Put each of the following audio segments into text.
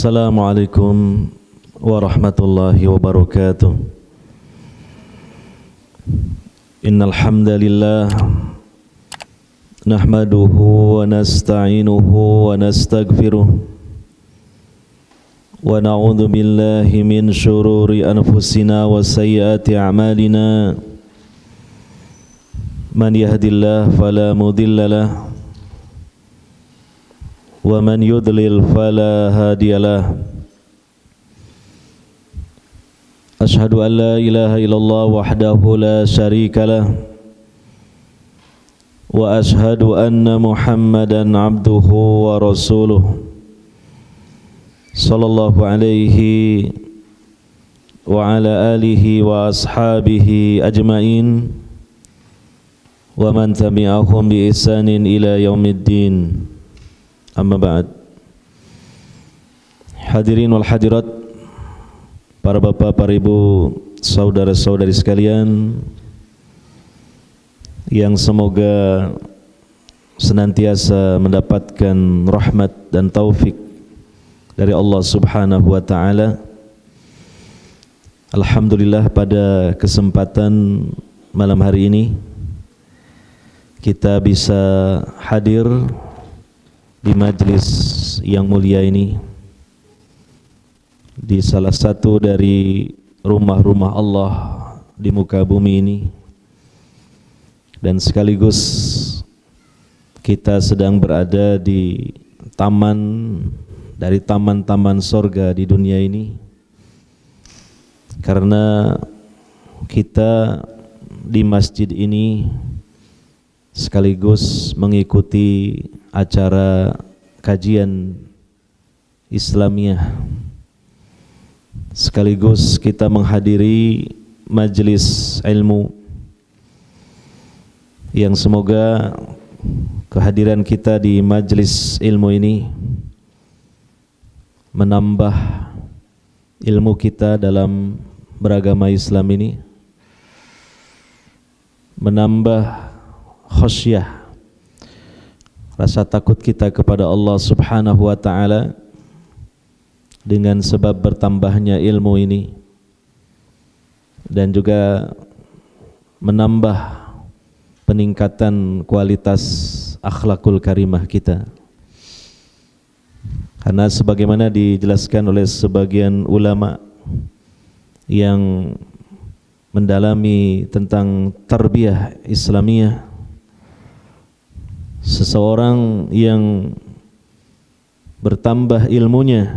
السلام عليكم ورحمة الله وبركاته إن الحمد لله نحمده ونستعينه ونستغفره ونعوذ بالله من شرور أنفسنا وسيئات أعمالنا من يهد الله فلا مضل له ومن يضلل فلا هادي له أشهد أن لا إله إلا الله وحده لا شريك له وأشهد أن محمدا عبده ورسوله صلى الله عليه وعلى آله وأصحابه أجمعين ومن تبعهم بإحسان إلى يوم الدين Amma ba'd Hadirin wal hadirat Para bapak, para ibu Saudara-saudari sekalian Yang semoga Senantiasa mendapatkan rahmat dan taufik Dari Allah subhanahu wa ta'ala Alhamdulillah pada kesempatan malam hari ini Kita bisa hadir Kita bisa hadir di majelis yang mulia ini di salah satu dari rumah-rumah Allah di muka bumi ini dan sekaligus kita sedang berada di taman dari taman-taman sorga di dunia ini karena kita di masjid ini sekaligus mengikuti acara kajian Islamiah, sekaligus kita menghadiri majelis ilmu yang semoga kehadiran kita di majelis ilmu ini menambah ilmu kita dalam beragama Islam ini menambah khosyah rasa takut kita kepada Allah Subhanahu wa taala dengan sebab bertambahnya ilmu ini dan juga menambah peningkatan kualitas akhlakul karimah kita. Karena sebagaimana dijelaskan oleh sebagian ulama yang mendalami tentang tarbiyah Islamiyah seseorang yang bertambah ilmunya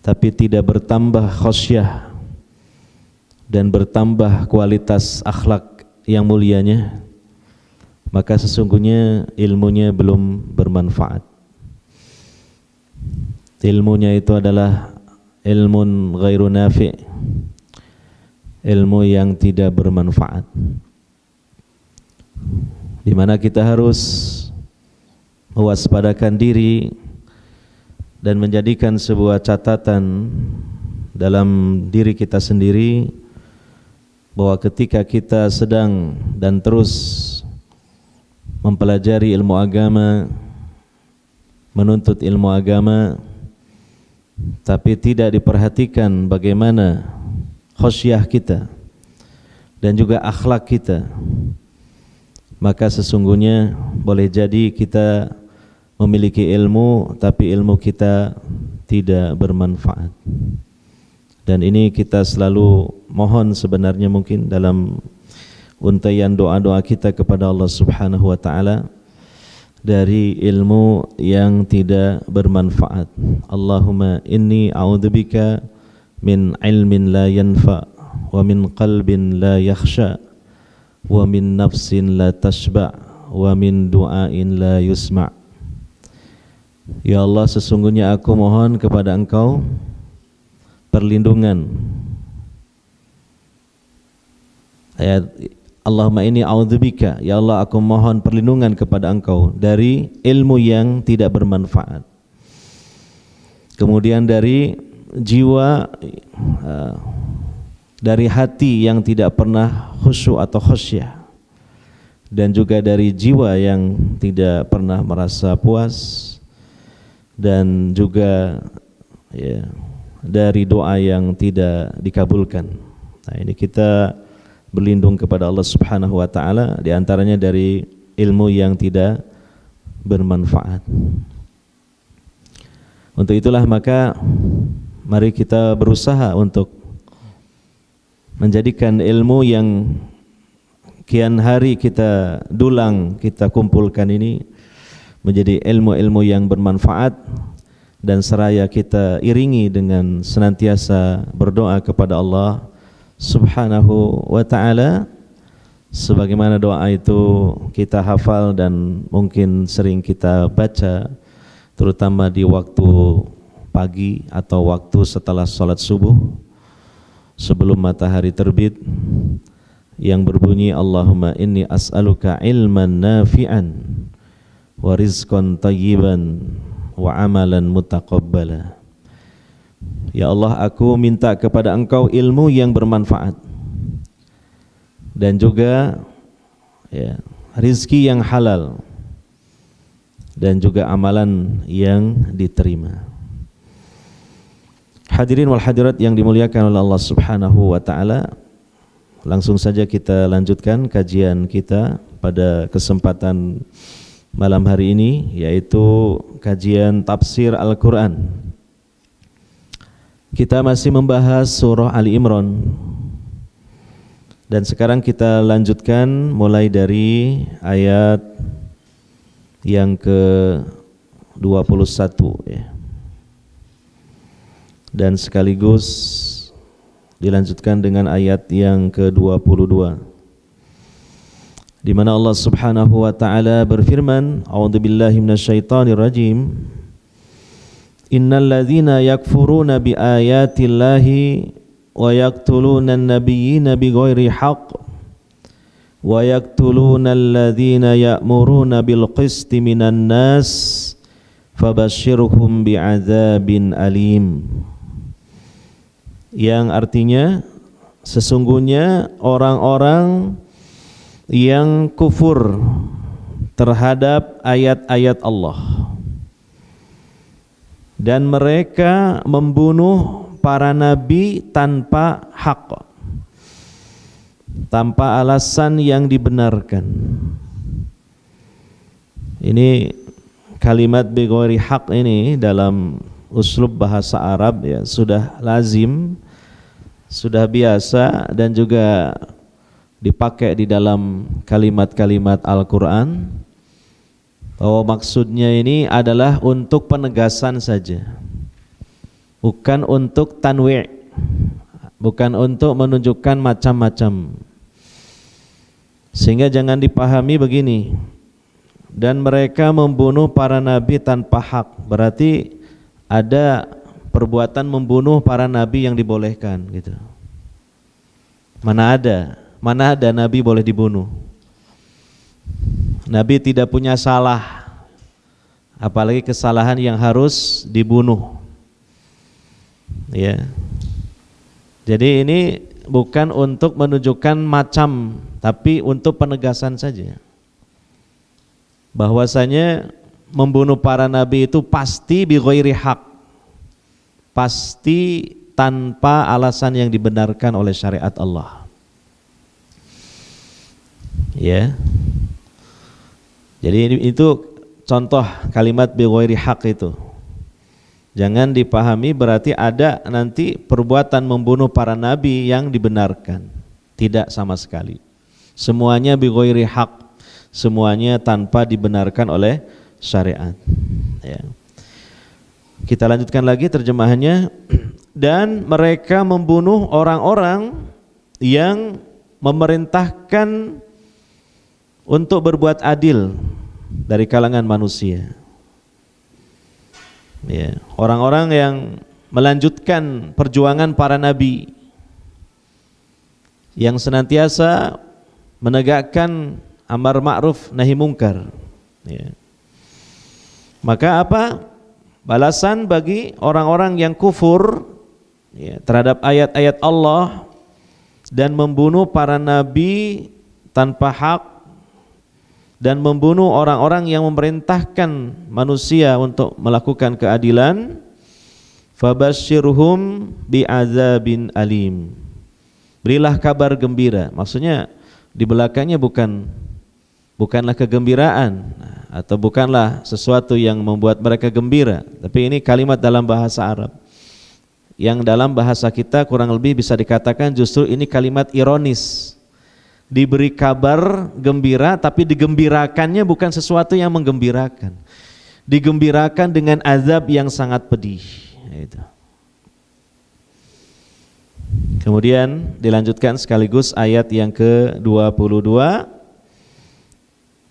tapi tidak bertambah khosyah dan bertambah kualitas akhlak yang mulianya maka sesungguhnya ilmunya belum bermanfaat ilmunya itu adalah ilmu ghairu nafi ilmu yang tidak bermanfaat di mana kita harus mewaspadakan diri dan menjadikan sebuah catatan dalam diri kita sendiri bahwa ketika kita sedang dan terus mempelajari ilmu agama menuntut ilmu agama tapi tidak diperhatikan bagaimana khosyah kita dan juga akhlak kita maka sesungguhnya boleh jadi kita memiliki ilmu tapi ilmu kita tidak bermanfaat dan ini kita selalu mohon sebenarnya mungkin dalam untaian doa-doa kita kepada Allah Subhanahu wa taala dari ilmu yang tidak bermanfaat. Allahumma inni a'udzubika min ilmin la yanfa wa min qalbin la yakhsha wa min nafsin la tashba wa min du'ain la yusma Ya Allah sesungguhnya aku mohon kepada engkau perlindungan ayat Allahumma ini a'udzubika ya Allah aku mohon perlindungan kepada engkau dari ilmu yang tidak bermanfaat kemudian dari jiwa uh, dari hati yang tidak pernah khusyuk atau khusyah dan juga dari jiwa yang tidak pernah merasa puas dan juga ya, dari doa yang tidak dikabulkan. Nah, ini kita berlindung kepada Allah Subhanahu wa taala diantaranya dari ilmu yang tidak bermanfaat. Untuk itulah maka mari kita berusaha untuk menjadikan ilmu yang kian hari kita dulang, kita kumpulkan ini menjadi ilmu-ilmu yang bermanfaat dan seraya kita iringi dengan senantiasa berdoa kepada Allah Subhanahu wa taala sebagaimana doa itu kita hafal dan mungkin sering kita baca terutama di waktu pagi atau waktu setelah sholat subuh sebelum matahari terbit yang berbunyi Allahumma inni as'aluka ilman nafi'an wa rizqan tayyiban wa amalan mutaqabbala Ya Allah aku minta kepada engkau ilmu yang bermanfaat dan juga ya, rizki yang halal dan juga amalan yang diterima. Hadirin wal hadirat yang dimuliakan oleh Allah Subhanahu wa taala. Langsung saja kita lanjutkan kajian kita pada kesempatan malam hari ini yaitu kajian tafsir Al-Qur'an. Kita masih membahas surah Ali Imran. Dan sekarang kita lanjutkan mulai dari ayat yang ke 21 ya dan sekaligus dilanjutkan dengan ayat yang ke-22 di mana Allah Subhanahu wa taala berfirman A'udzu billahi minasyaitonir rajim Innal ladzina yakfuruna bi llahi wa yaqtuluna an-nabiyyina bighairi haqq wa yaqtuluna alladzina ya'muruna bil qisti minan nas fabashshirhum bi'adzabin alim yang artinya sesungguhnya orang-orang yang kufur terhadap ayat-ayat Allah dan mereka membunuh para nabi tanpa hak tanpa alasan yang dibenarkan ini kalimat begori hak ini dalam uslub bahasa Arab ya sudah lazim, sudah biasa dan juga dipakai di dalam kalimat-kalimat Al-Qur'an bahwa maksudnya ini adalah untuk penegasan saja. Bukan untuk tanwi', bukan untuk menunjukkan macam-macam. Sehingga jangan dipahami begini, dan mereka membunuh para nabi tanpa hak berarti ada perbuatan membunuh para nabi yang dibolehkan gitu. Mana ada? Mana ada nabi boleh dibunuh? Nabi tidak punya salah apalagi kesalahan yang harus dibunuh. Ya. Jadi ini bukan untuk menunjukkan macam tapi untuk penegasan saja. Bahwasanya membunuh para nabi itu pasti bighairi hak. Pasti tanpa alasan yang dibenarkan oleh syariat Allah. Ya. Jadi itu contoh kalimat bighairi hak itu. Jangan dipahami berarti ada nanti perbuatan membunuh para nabi yang dibenarkan. Tidak sama sekali. Semuanya bighairi hak. Semuanya tanpa dibenarkan oleh syariat. Ya. Kita lanjutkan lagi terjemahannya dan mereka membunuh orang-orang yang memerintahkan untuk berbuat adil dari kalangan manusia. Ya, orang-orang yang melanjutkan perjuangan para nabi yang senantiasa menegakkan amar ma'ruf nahi mungkar. Ya. Maka apa balasan bagi orang-orang yang kufur ya, terhadap ayat-ayat Allah dan membunuh para nabi tanpa hak dan membunuh orang-orang yang memerintahkan manusia untuk melakukan keadilan fabashshirhum bi'adzabin alim berilah kabar gembira maksudnya di belakangnya bukan bukanlah kegembiraan atau bukanlah sesuatu yang membuat mereka gembira tapi ini kalimat dalam bahasa Arab yang dalam bahasa kita kurang lebih bisa dikatakan justru ini kalimat ironis diberi kabar gembira tapi digembirakannya bukan sesuatu yang menggembirakan digembirakan dengan azab yang sangat pedih itu Kemudian dilanjutkan sekaligus ayat yang ke-22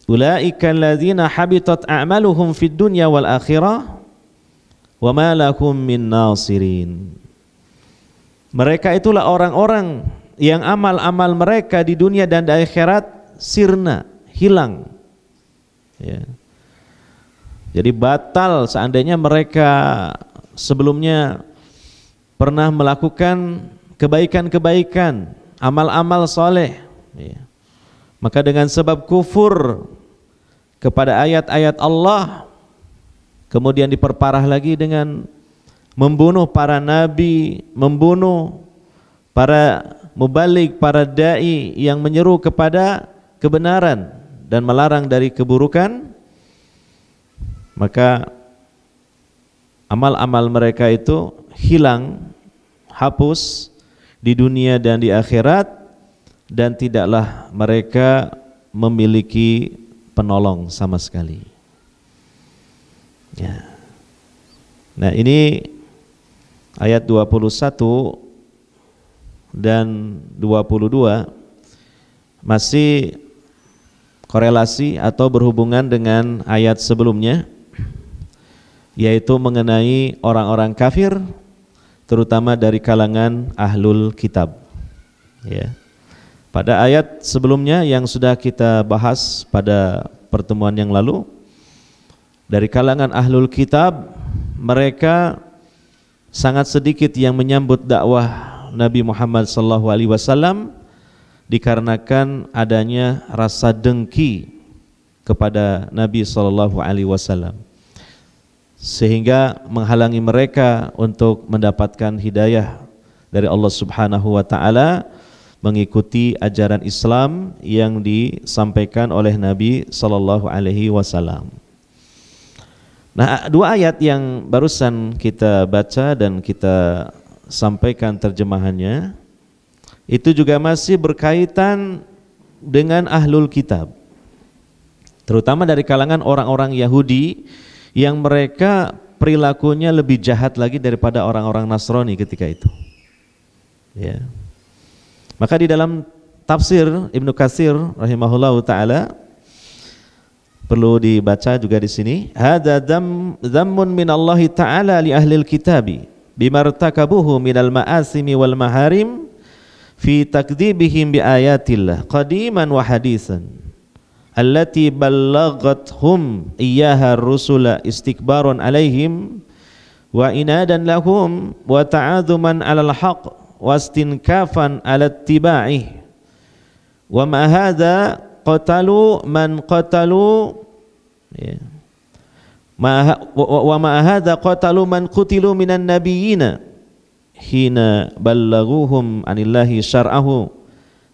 dunya wa ma lakum Mereka itulah orang-orang yang amal-amal mereka di dunia dan di akhirat sirna, hilang. Ya. Jadi batal seandainya mereka sebelumnya pernah melakukan kebaikan-kebaikan, amal-amal soleh. Ya maka dengan sebab kufur kepada ayat-ayat Allah kemudian diperparah lagi dengan membunuh para nabi, membunuh para mubalik, para dai yang menyeru kepada kebenaran dan melarang dari keburukan maka amal-amal mereka itu hilang, hapus di dunia dan di akhirat dan tidaklah mereka memiliki penolong sama sekali. Ya. Nah, ini ayat 21 dan 22 masih korelasi atau berhubungan dengan ayat sebelumnya yaitu mengenai orang-orang kafir terutama dari kalangan ahlul kitab. Ya. Pada ayat sebelumnya yang sudah kita bahas pada pertemuan yang lalu dari kalangan ahlul kitab mereka sangat sedikit yang menyambut dakwah Nabi Muhammad sallallahu alaihi wasallam dikarenakan adanya rasa dengki kepada Nabi sallallahu alaihi wasallam sehingga menghalangi mereka untuk mendapatkan hidayah dari Allah Subhanahu wa taala mengikuti ajaran Islam yang disampaikan oleh Nabi Shallallahu Alaihi Wasallam. Nah, dua ayat yang barusan kita baca dan kita sampaikan terjemahannya itu juga masih berkaitan dengan ahlul kitab, terutama dari kalangan orang-orang Yahudi yang mereka perilakunya lebih jahat lagi daripada orang-orang Nasrani ketika itu. Ya. Maka di dalam tafsir Ibnu Katsir rahimahullahu taala perlu dibaca juga di sini hadza dam dhammun min Allah taala li ahli kitabi bimartakabuhu minal ma'asimi wal maharim fi takdibihim bi ayatillah qadiman wa hadisan allati ballaghathum iyyaha rusula istikbaron alaihim wa inadan lahum wa ta'adzuman alal haqq wastinkafan ala tibai wa ma hadza qatalu man qatalu ya. wa ma hadza qatalu man qutilu minan nabiyina hina ballaghuhum anillahi syar'ahu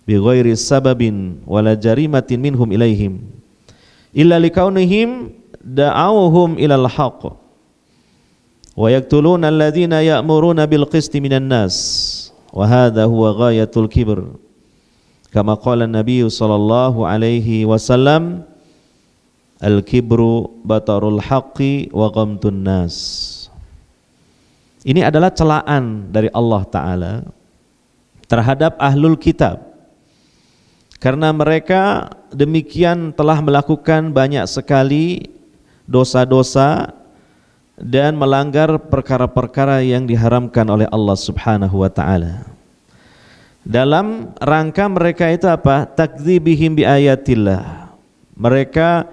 bi ghairi sababin wala jarimatin minhum ilaihim illa likaunihim da'awuhum ilal haqq wa alladhina ya'muruna bil qisti minan nas وهذا هو غاية الكبر كما قال النبي صلى الله عليه وسلم الكبر بطر الحق وغمت الناس Ini adalah celaan dari Allah Ta'ala terhadap ahlul kitab. Karena mereka demikian telah melakukan banyak sekali dosa-dosa dan melanggar perkara-perkara yang diharamkan oleh Allah Subhanahu wa taala. Dalam rangka mereka itu apa? Takdzibihim bi ayatillah. Mereka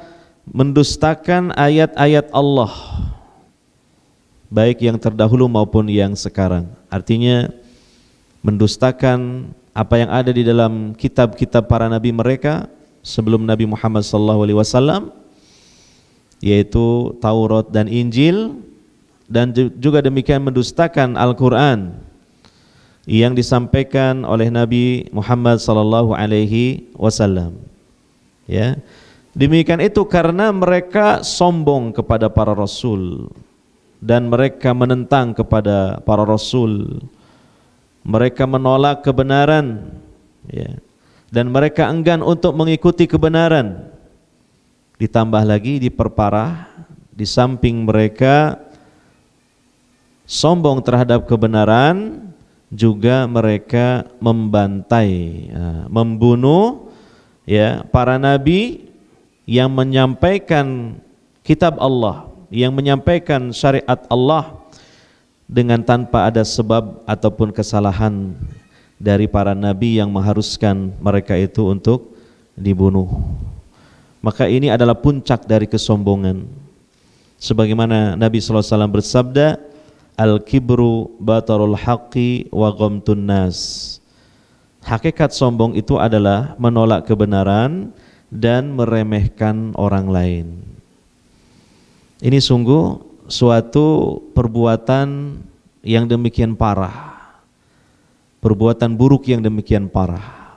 mendustakan ayat-ayat Allah baik yang terdahulu maupun yang sekarang. Artinya mendustakan apa yang ada di dalam kitab-kitab para nabi mereka sebelum Nabi Muhammad sallallahu alaihi wasallam yaitu Taurat dan Injil dan juga demikian mendustakan Al-Qur'an yang disampaikan oleh Nabi Muhammad sallallahu alaihi wasallam. Ya. Demikian itu karena mereka sombong kepada para rasul dan mereka menentang kepada para rasul. Mereka menolak kebenaran ya. Dan mereka enggan untuk mengikuti kebenaran ditambah lagi diperparah di samping mereka sombong terhadap kebenaran juga mereka membantai eh, membunuh ya para nabi yang menyampaikan kitab Allah yang menyampaikan syariat Allah dengan tanpa ada sebab ataupun kesalahan dari para nabi yang mengharuskan mereka itu untuk dibunuh maka ini adalah puncak dari kesombongan. Sebagaimana Nabi SAW bersabda, Al-kibru batarul haqqi wa ghamtun nas. Hakikat sombong itu adalah menolak kebenaran dan meremehkan orang lain. Ini sungguh suatu perbuatan yang demikian parah. Perbuatan buruk yang demikian parah.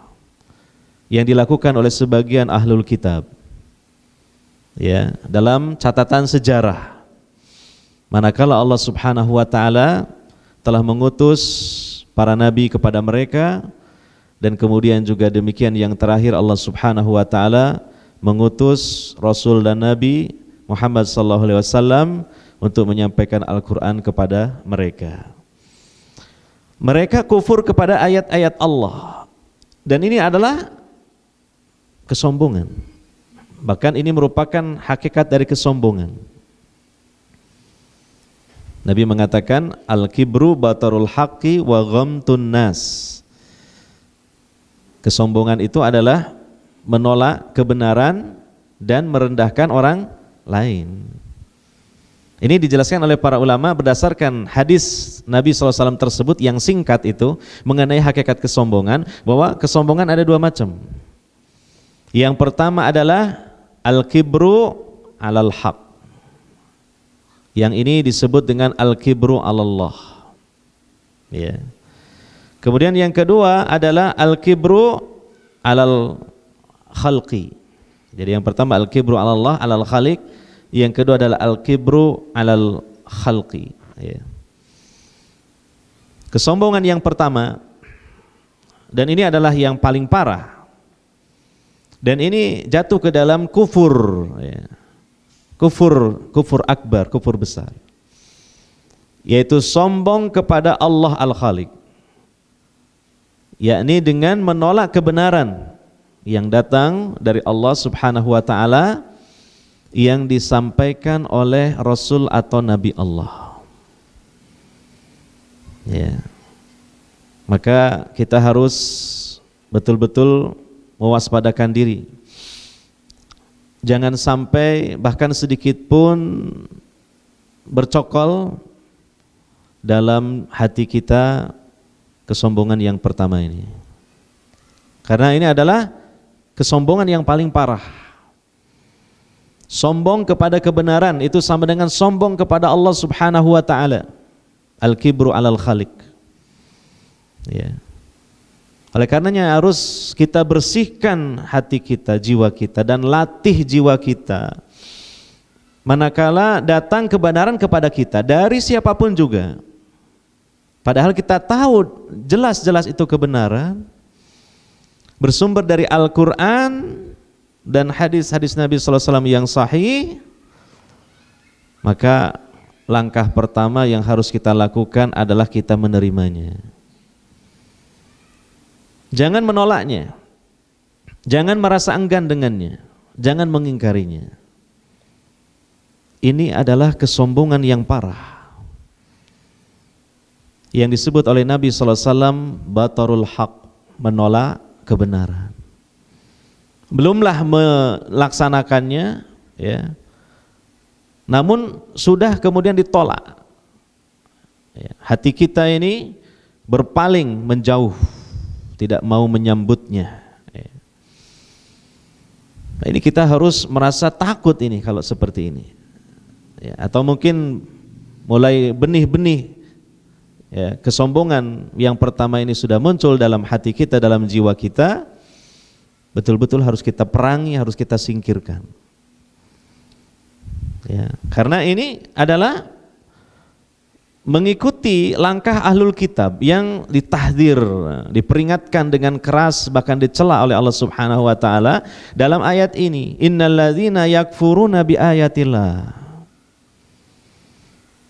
Yang dilakukan oleh sebagian ahlul kitab ya dalam catatan sejarah. Manakala Allah Subhanahu wa taala telah mengutus para nabi kepada mereka dan kemudian juga demikian yang terakhir Allah Subhanahu wa taala mengutus rasul dan nabi Muhammad sallallahu alaihi wasallam untuk menyampaikan Al-Qur'an kepada mereka. Mereka kufur kepada ayat-ayat Allah. Dan ini adalah kesombongan. Bahkan ini merupakan hakikat dari kesombongan. Nabi mengatakan al-kibru batarul haqqi wa ghamtun nas. Kesombongan itu adalah menolak kebenaran dan merendahkan orang lain. Ini dijelaskan oleh para ulama berdasarkan hadis Nabi SAW tersebut yang singkat itu mengenai hakikat kesombongan bahwa kesombongan ada dua macam. Yang pertama adalah Al-kibru alal haq. Yang ini disebut dengan al-kibru alallah. Ya. Kemudian yang kedua adalah al-kibru alal khalqi. Jadi yang pertama al-kibru alallah alal khaliq, yang kedua adalah al-kibru alal khalqi. Ya. Kesombongan yang pertama dan ini adalah yang paling parah dan ini jatuh ke dalam kufur, ya. kufur, kufur akbar, kufur besar. Yaitu sombong kepada Allah Al-Khalik. Yakni dengan menolak kebenaran yang datang dari Allah Subhanahu wa taala yang disampaikan oleh rasul atau nabi Allah. Ya. Maka kita harus betul-betul mewaspadakan diri. Jangan sampai bahkan sedikit pun bercokol dalam hati kita kesombongan yang pertama ini. Karena ini adalah kesombongan yang paling parah. Sombong kepada kebenaran itu sama dengan sombong kepada Allah Subhanahu wa taala. Al-kibru 'alal khaliq. Ya. Oleh karenanya harus kita bersihkan hati kita, jiwa kita dan latih jiwa kita. Manakala datang kebenaran kepada kita dari siapapun juga. Padahal kita tahu jelas-jelas itu kebenaran bersumber dari Al-Qur'an dan hadis-hadis Nabi sallallahu alaihi wasallam yang sahih. Maka langkah pertama yang harus kita lakukan adalah kita menerimanya Jangan menolaknya. Jangan merasa enggan dengannya. Jangan mengingkarinya. Ini adalah kesombongan yang parah. Yang disebut oleh Nabi SAW, Batarul Haq, menolak kebenaran. Belumlah melaksanakannya, ya. namun sudah kemudian ditolak. Ya, hati kita ini berpaling menjauh tidak mau menyambutnya. Ya. Nah, ini kita harus merasa takut ini kalau seperti ini. Ya, atau mungkin mulai benih-benih ya, kesombongan yang pertama ini sudah muncul dalam hati kita, dalam jiwa kita, betul-betul harus kita perangi, harus kita singkirkan. Ya, karena ini adalah mengikuti langkah ahlul kitab yang ditahdir, diperingatkan dengan keras bahkan dicela oleh Allah Subhanahu wa taala dalam ayat ini, innalladzina yakfuruna biayatillah.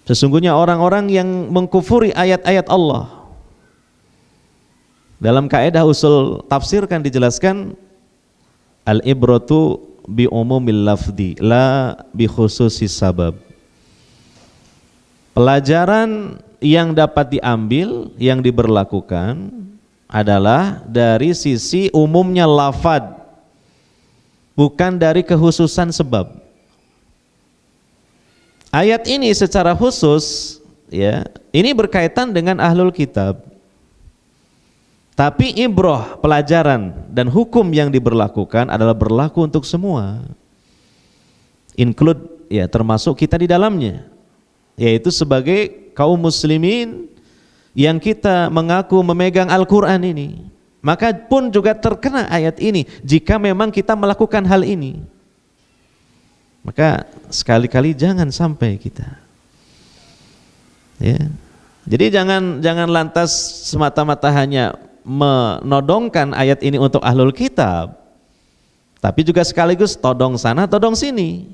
Sesungguhnya orang-orang yang mengkufuri ayat-ayat Allah. Dalam kaidah usul tafsir kan dijelaskan al-ibratu bi umumil lafdi la bi khususis sabab Pelajaran yang dapat diambil, yang diberlakukan adalah dari sisi umumnya lafad, bukan dari kehususan sebab. Ayat ini secara khusus ya, ini berkaitan dengan ahlul kitab. Tapi ibroh, pelajaran dan hukum yang diberlakukan adalah berlaku untuk semua. Include ya termasuk kita di dalamnya yaitu sebagai kaum muslimin yang kita mengaku memegang Al-Qur'an ini. Maka pun juga terkena ayat ini jika memang kita melakukan hal ini. Maka sekali-kali jangan sampai kita ya. Jadi jangan jangan lantas semata-mata hanya menodongkan ayat ini untuk ahlul kitab. Tapi juga sekaligus todong sana, todong sini.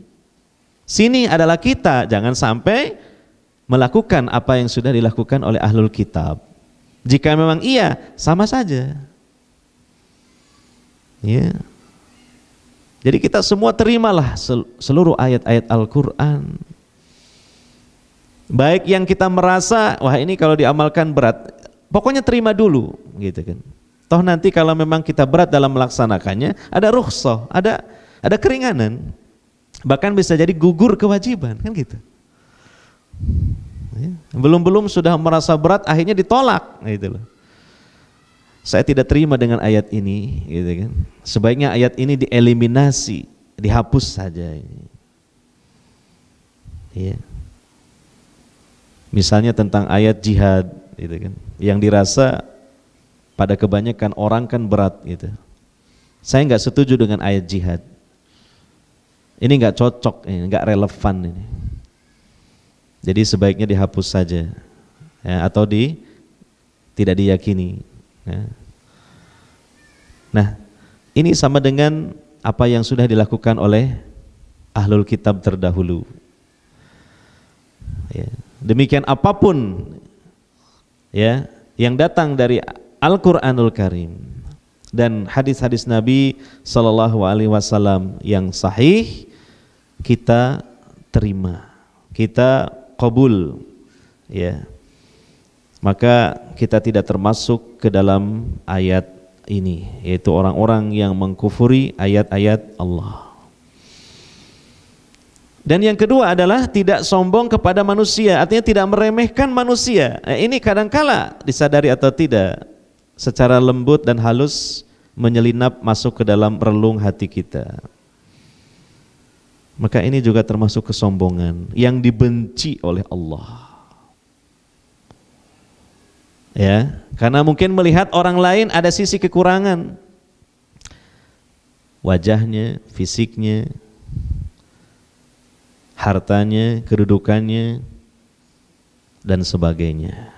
Sini adalah kita, jangan sampai melakukan apa yang sudah dilakukan oleh ahlul kitab? Jika memang iya, sama saja. Ya. Jadi kita semua terimalah seluruh ayat-ayat Al-Qur'an. Baik yang kita merasa wah ini kalau diamalkan berat, pokoknya terima dulu gitu kan. Toh nanti kalau memang kita berat dalam melaksanakannya, ada rukhsah, ada ada keringanan. Bahkan bisa jadi gugur kewajiban, kan gitu. Iya. Belum-belum sudah merasa berat akhirnya ditolak nah, gitu Saya tidak terima dengan ayat ini gitu kan. Sebaiknya ayat ini dieliminasi, dihapus saja Ya. Misalnya tentang ayat jihad gitu kan yang dirasa pada kebanyakan orang kan berat gitu. Saya nggak setuju dengan ayat jihad. Ini nggak cocok, nggak relevan ini. Jadi sebaiknya dihapus saja ya, atau di tidak diyakini. Ya. Nah, ini sama dengan apa yang sudah dilakukan oleh ahlul kitab terdahulu. Ya. Demikian apapun ya yang datang dari Al-Qur'anul Karim dan hadis-hadis Nabi Shallallahu Alaihi Wasallam yang sahih kita terima, kita qabul ya maka kita tidak termasuk ke dalam ayat ini yaitu orang-orang yang mengkufuri ayat-ayat Allah dan yang kedua adalah tidak sombong kepada manusia artinya tidak meremehkan manusia nah, ini kala disadari atau tidak secara lembut dan halus menyelinap masuk ke dalam relung hati kita maka ini juga termasuk kesombongan yang dibenci oleh Allah ya karena mungkin melihat orang lain ada sisi kekurangan wajahnya fisiknya hartanya kedudukannya dan sebagainya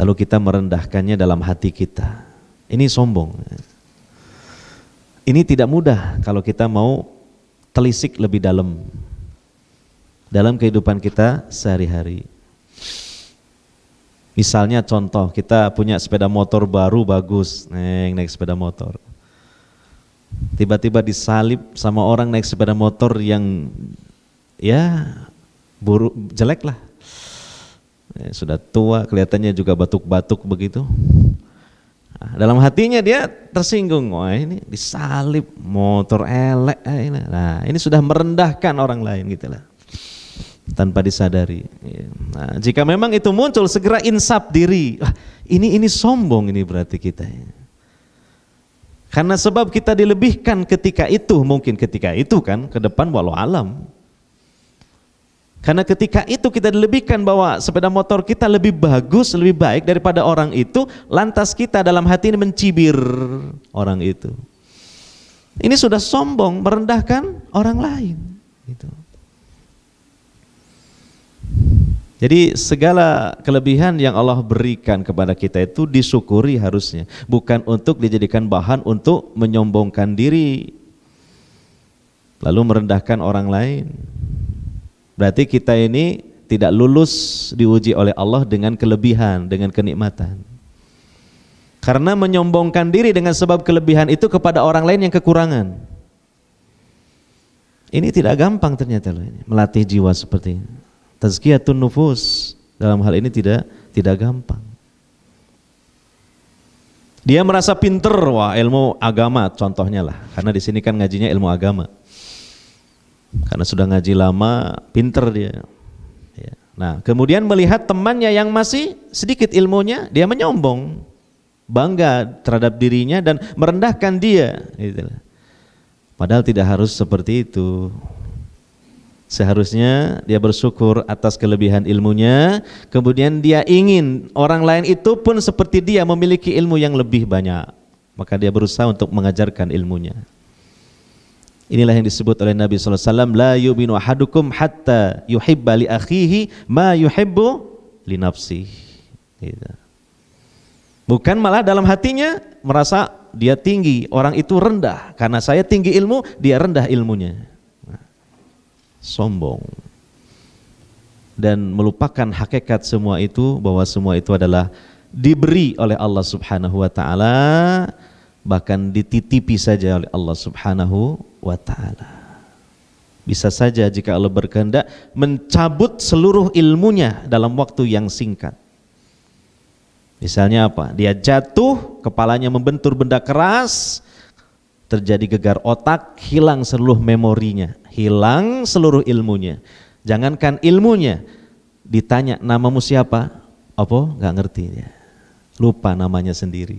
lalu kita merendahkannya dalam hati kita ini sombong ini tidak mudah kalau kita mau telisik lebih dalam dalam kehidupan kita sehari-hari. Misalnya contoh kita punya sepeda motor baru bagus, neng naik sepeda motor. Tiba-tiba disalib sama orang naik sepeda motor yang ya buruk jelek lah. Eh, sudah tua, kelihatannya juga batuk-batuk begitu. Dalam hatinya dia tersinggung, wah ini disalib motor elek ah, Nah, ini sudah merendahkan orang lain gitu lah. Tanpa disadari. Iya. Nah, jika memang itu muncul segera insap diri. Wah, ini ini sombong ini berarti kita. Ya. Karena sebab kita dilebihkan ketika itu, mungkin ketika itu kan ke depan walau alam. Karena ketika itu kita dilebihkan bahwa sepeda motor kita lebih bagus, lebih baik daripada orang itu, lantas kita dalam hati ini mencibir orang itu. Ini sudah sombong, merendahkan orang lain. Gitu. Jadi segala kelebihan yang Allah berikan kepada kita itu disyukuri harusnya, bukan untuk dijadikan bahan untuk menyombongkan diri, lalu merendahkan orang lain. Berarti kita ini tidak lulus diuji oleh Allah dengan kelebihan, dengan kenikmatan. Karena menyombongkan diri dengan sebab kelebihan itu kepada orang lain yang kekurangan. Ini tidak gampang ternyata loh ini, melatih jiwa seperti ini. Tazkiyatun nufus dalam hal ini tidak tidak gampang. Dia merasa pinter, wah ilmu agama contohnya lah, karena di sini kan ngajinya ilmu agama. Karena sudah ngaji lama, pinter dia. Ya. Nah, kemudian melihat temannya yang masih sedikit ilmunya, dia menyombong, bangga terhadap dirinya dan merendahkan dia. Gitu Padahal tidak harus seperti itu. Seharusnya dia bersyukur atas kelebihan ilmunya, kemudian dia ingin orang lain itu pun seperti dia memiliki ilmu yang lebih banyak. Maka dia berusaha untuk mengajarkan ilmunya. Inilah yang disebut oleh Nabi SAW La yubinu ahadukum hatta yuhibba li akhihi ma yuhibbu li nafsi gitu. Bukan malah dalam hatinya merasa dia tinggi, orang itu rendah Karena saya tinggi ilmu, dia rendah ilmunya nah, Sombong Dan melupakan hakikat semua itu Bahwa semua itu adalah diberi oleh Allah Subhanahu wa taala bahkan dititipi saja oleh Allah Subhanahu wa taala. Bisa saja jika Allah berkehendak mencabut seluruh ilmunya dalam waktu yang singkat. Misalnya apa? Dia jatuh, kepalanya membentur benda keras, terjadi gegar otak, hilang seluruh memorinya, hilang seluruh ilmunya. Jangankan ilmunya, ditanya namamu siapa? Apa? Gak ngerti ya. Lupa namanya sendiri.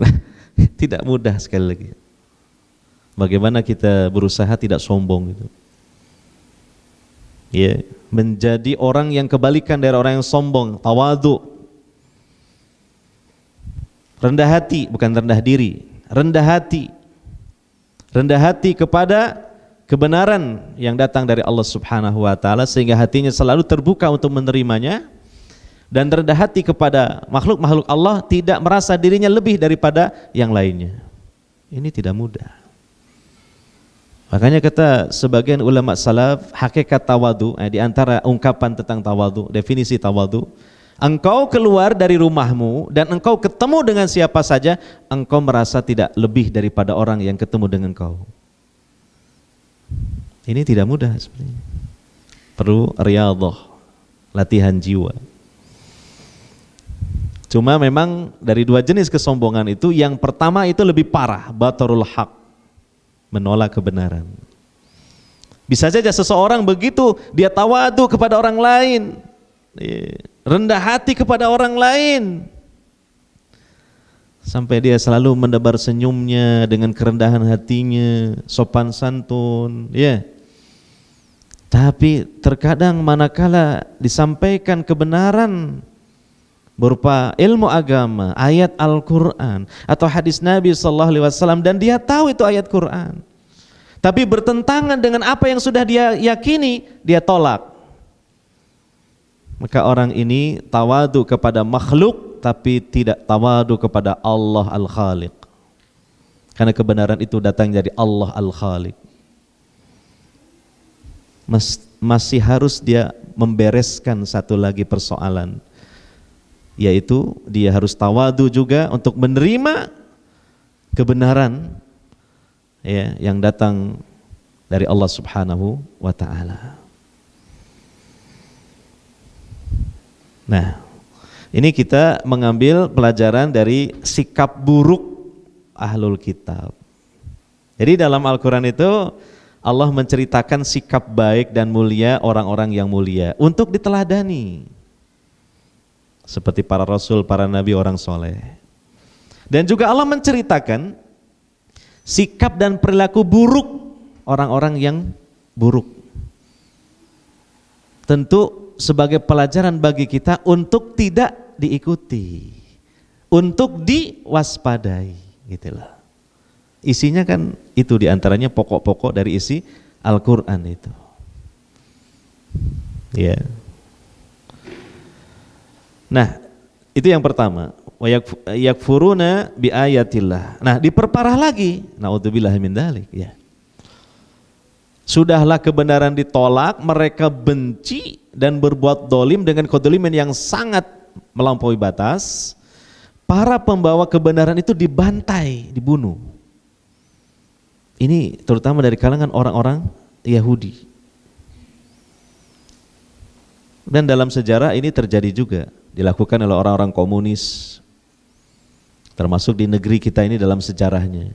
tidak mudah sekali lagi. Bagaimana kita berusaha tidak sombong gitu. Ya, menjadi orang yang kebalikan dari orang yang sombong, tawadu. Rendah hati bukan rendah diri, rendah hati. Rendah hati kepada kebenaran yang datang dari Allah Subhanahu wa taala sehingga hatinya selalu terbuka untuk menerimanya dan rendah hati kepada makhluk-makhluk Allah tidak merasa dirinya lebih daripada yang lainnya. Ini tidak mudah. Makanya kata sebagian ulama salaf, hakikat tawadu, eh, di antara ungkapan tentang tawadu, definisi tawadu, engkau keluar dari rumahmu dan engkau ketemu dengan siapa saja, engkau merasa tidak lebih daripada orang yang ketemu dengan kau. Ini tidak mudah sebenarnya. Perlu riyadhah, latihan jiwa. Cuma memang dari dua jenis kesombongan itu yang pertama itu lebih parah, batarul hak menolak kebenaran. Bisa saja seseorang begitu dia tawadu kepada orang lain, rendah hati kepada orang lain, sampai dia selalu mendebar senyumnya dengan kerendahan hatinya, sopan santun, ya. Yeah. Tapi terkadang manakala disampaikan kebenaran berupa ilmu agama, ayat Al-Qur'an atau hadis Nabi sallallahu alaihi wasallam dan dia tahu itu ayat Qur'an. Tapi bertentangan dengan apa yang sudah dia yakini, dia tolak. Maka orang ini tawadu kepada makhluk tapi tidak tawadu kepada Allah Al-Khaliq. Karena kebenaran itu datang dari Allah Al-Khaliq. Mas, masih harus dia membereskan satu lagi persoalan yaitu dia harus tawadu juga untuk menerima kebenaran ya yang datang dari Allah Subhanahu wa taala. Nah, ini kita mengambil pelajaran dari sikap buruk ahlul kitab. Jadi dalam Al-Qur'an itu Allah menceritakan sikap baik dan mulia orang-orang yang mulia untuk diteladani seperti para rasul, para nabi, orang soleh. Dan juga Allah menceritakan sikap dan perilaku buruk orang-orang yang buruk. Tentu sebagai pelajaran bagi kita untuk tidak diikuti, untuk diwaspadai gitu loh. Isinya kan itu diantaranya pokok-pokok dari isi Al-Quran itu. Ya. Yeah. Nah, itu yang pertama. Yakfuruna bi ayatillah. Nah, diperparah lagi. Nauzubillah min dalik, ya. Sudahlah kebenaran ditolak, mereka benci dan berbuat dolim dengan kodolimen yang sangat melampaui batas. Para pembawa kebenaran itu dibantai, dibunuh. Ini terutama dari kalangan orang-orang Yahudi. Dan dalam sejarah ini terjadi juga dilakukan oleh orang-orang komunis termasuk di negeri kita ini dalam sejarahnya.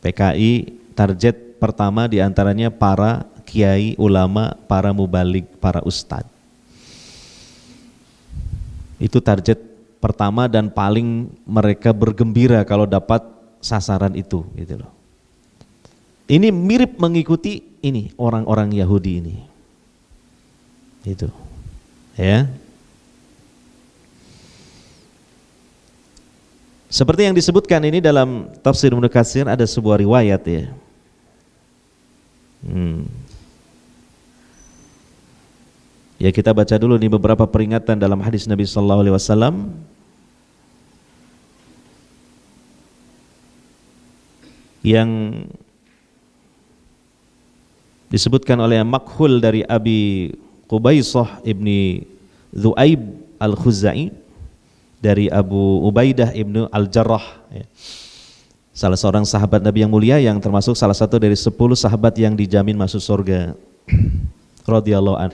PKI target pertama diantaranya para kiai, ulama, para mubalik, para ustadz. Itu target pertama dan paling mereka bergembira kalau dapat sasaran itu gitu loh. Ini mirip mengikuti ini orang-orang Yahudi ini. Itu. Ya. Seperti yang disebutkan ini dalam tafsir Munakasir ada sebuah riwayat ya. Hmm. Ya kita baca dulu nih beberapa peringatan dalam hadis Nabi sallallahu alaihi wasallam. Yang disebutkan oleh Makhul dari Abi Qubaisah ibni Zuaib Al-Khuzai dari Abu Ubaidah ibnu Al Jarrah. Ya. Salah seorang sahabat Nabi yang mulia yang termasuk salah satu dari sepuluh sahabat yang dijamin masuk surga. Rodiyallahu an.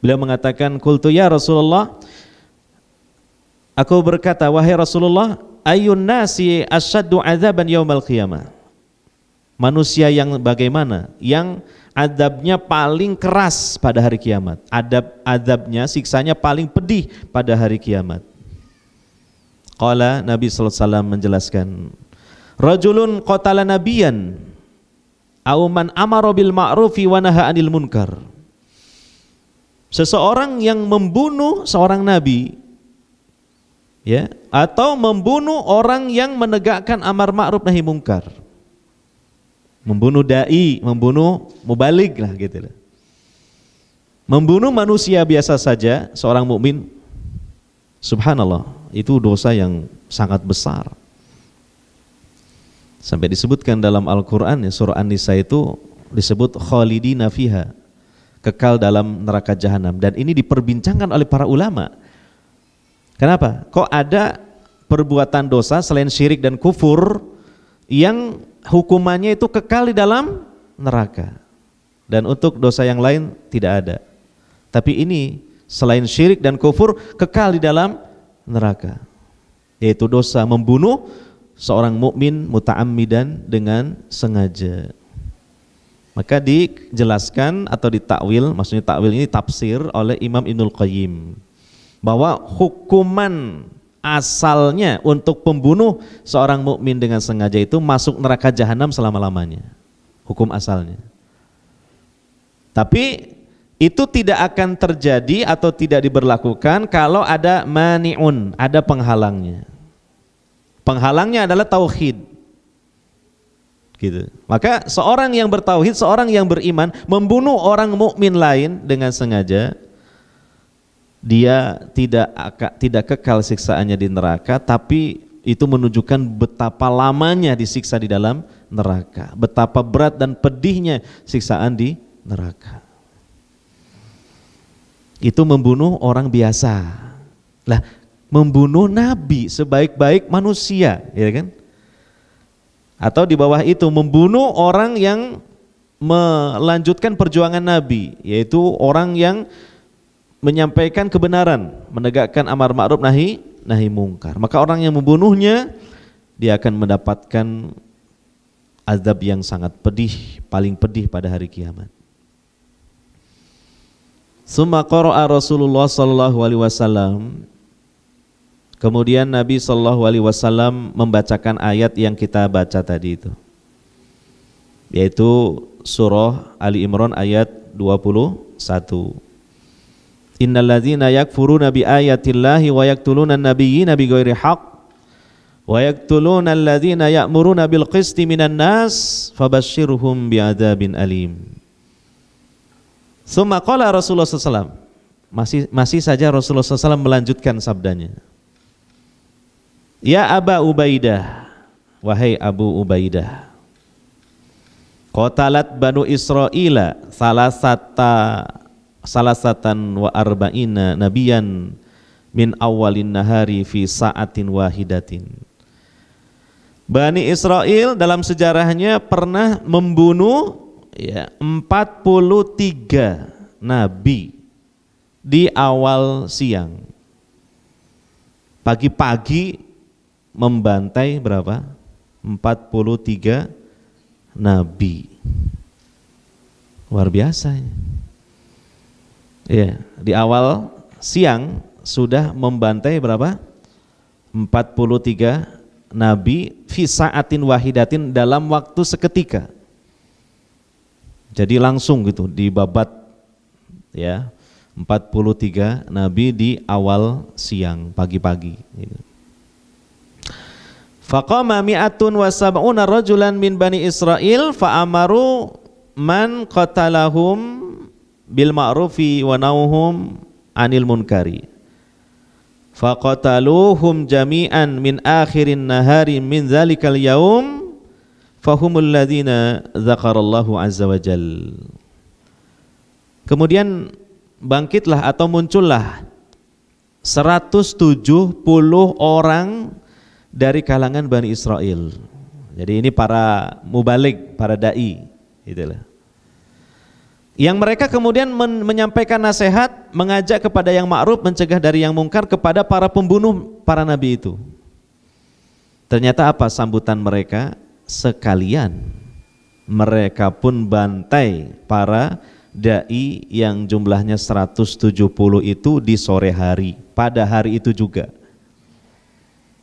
Beliau mengatakan, Kultu ya Rasulullah, aku berkata, wahai Rasulullah, ayun nasi asyaddu azaban yaumal qiyamah?" Manusia yang bagaimana? Yang adabnya paling keras pada hari kiamat. Adab adabnya, siksanya paling pedih pada hari kiamat. Qala Nabi sallallahu alaihi wasallam menjelaskan, "Rajulun qatala nabiyan aw man amara bil ma'rufi wa naha 'anil munkar." Seseorang yang membunuh seorang nabi ya atau membunuh orang yang menegakkan amar ma'ruf nahi mungkar. Membunuh dai, membunuh mubalig lah gitu Membunuh manusia biasa saja seorang mukmin subhanallah itu dosa yang sangat besar. Sampai disebutkan dalam Al-Qur'an ya surah An-Nisa itu disebut khalidina fiha, kekal dalam neraka jahanam dan ini diperbincangkan oleh para ulama. Kenapa? Kok ada perbuatan dosa selain syirik dan kufur yang hukumannya itu kekal di dalam neraka. Dan untuk dosa yang lain tidak ada. Tapi ini selain syirik dan kufur kekal di dalam neraka yaitu dosa membunuh seorang mukmin muta'ammidan dengan sengaja maka dijelaskan atau ditakwil maksudnya takwil ini tafsir oleh Imam Ibnul Qayyim bahwa hukuman asalnya untuk pembunuh seorang mukmin dengan sengaja itu masuk neraka jahanam selama-lamanya hukum asalnya tapi itu tidak akan terjadi atau tidak diberlakukan kalau ada maniun, ada penghalangnya. Penghalangnya adalah tauhid. Gitu. Maka seorang yang bertauhid, seorang yang beriman membunuh orang mukmin lain dengan sengaja dia tidak tidak kekal siksaannya di neraka tapi itu menunjukkan betapa lamanya disiksa di dalam neraka, betapa berat dan pedihnya siksaan di neraka itu membunuh orang biasa. Lah, membunuh nabi sebaik-baik manusia, ya kan? Atau di bawah itu membunuh orang yang melanjutkan perjuangan nabi, yaitu orang yang menyampaikan kebenaran, menegakkan amar ma'ruf nahi nahi mungkar. Maka orang yang membunuhnya dia akan mendapatkan azab yang sangat pedih, paling pedih pada hari kiamat. Suma qara'a Rasulullah sallallahu alaihi wasallam Kemudian Nabi Sallallahu Alaihi Wasallam membacakan ayat yang kita baca tadi itu, yaitu surah Ali Imran ayat 21. ladzina yakfuruna bi ayatillahi wa yaqtuluna an-nabiyyina ghairi haqq wa yaqtuluna alladzina ya'muruna bil qisti minan nas fabashshirhum adzabin alim. Suma qala Rasulullah SAW masih masih saja Rasulullah SAW melanjutkan sabdanya. Ya Aba Ubaidah, wahai Abu Ubaidah. Kotalat Banu Israila salasata salasatan wa arba'ina nabiyan min awalin nahari fi sa'atin wahidatin. Bani Israel dalam sejarahnya pernah membunuh ya 43 nabi di awal siang. Pagi-pagi membantai berapa? 43 nabi. Luar biasa. Ya, di awal siang sudah membantai berapa? 43 nabi fi saatin wahidatin dalam waktu seketika. Jadi langsung gitu di Babat ya 43 nabi di awal siang pagi-pagi. Gitu. Faqama mi'atun wa sab'una rajulan min bani Israel fa'amaru man qatalahum bil ma'rufi wa nauhum anil munkari. Faqataluhum jami'an min akhirin nahari min zalikal yaum fahumul ladzina zakarallahu azza wa jal. Kemudian bangkitlah atau muncullah 170 orang dari kalangan Bani Israel. Jadi ini para mubalik, para dai, itulah. Yang mereka kemudian men menyampaikan nasihat, mengajak kepada yang ma'ruf, mencegah dari yang mungkar kepada para pembunuh para nabi itu. Ternyata apa sambutan mereka? sekalian. Mereka pun bantai para dai yang jumlahnya 170 itu di sore hari, pada hari itu juga.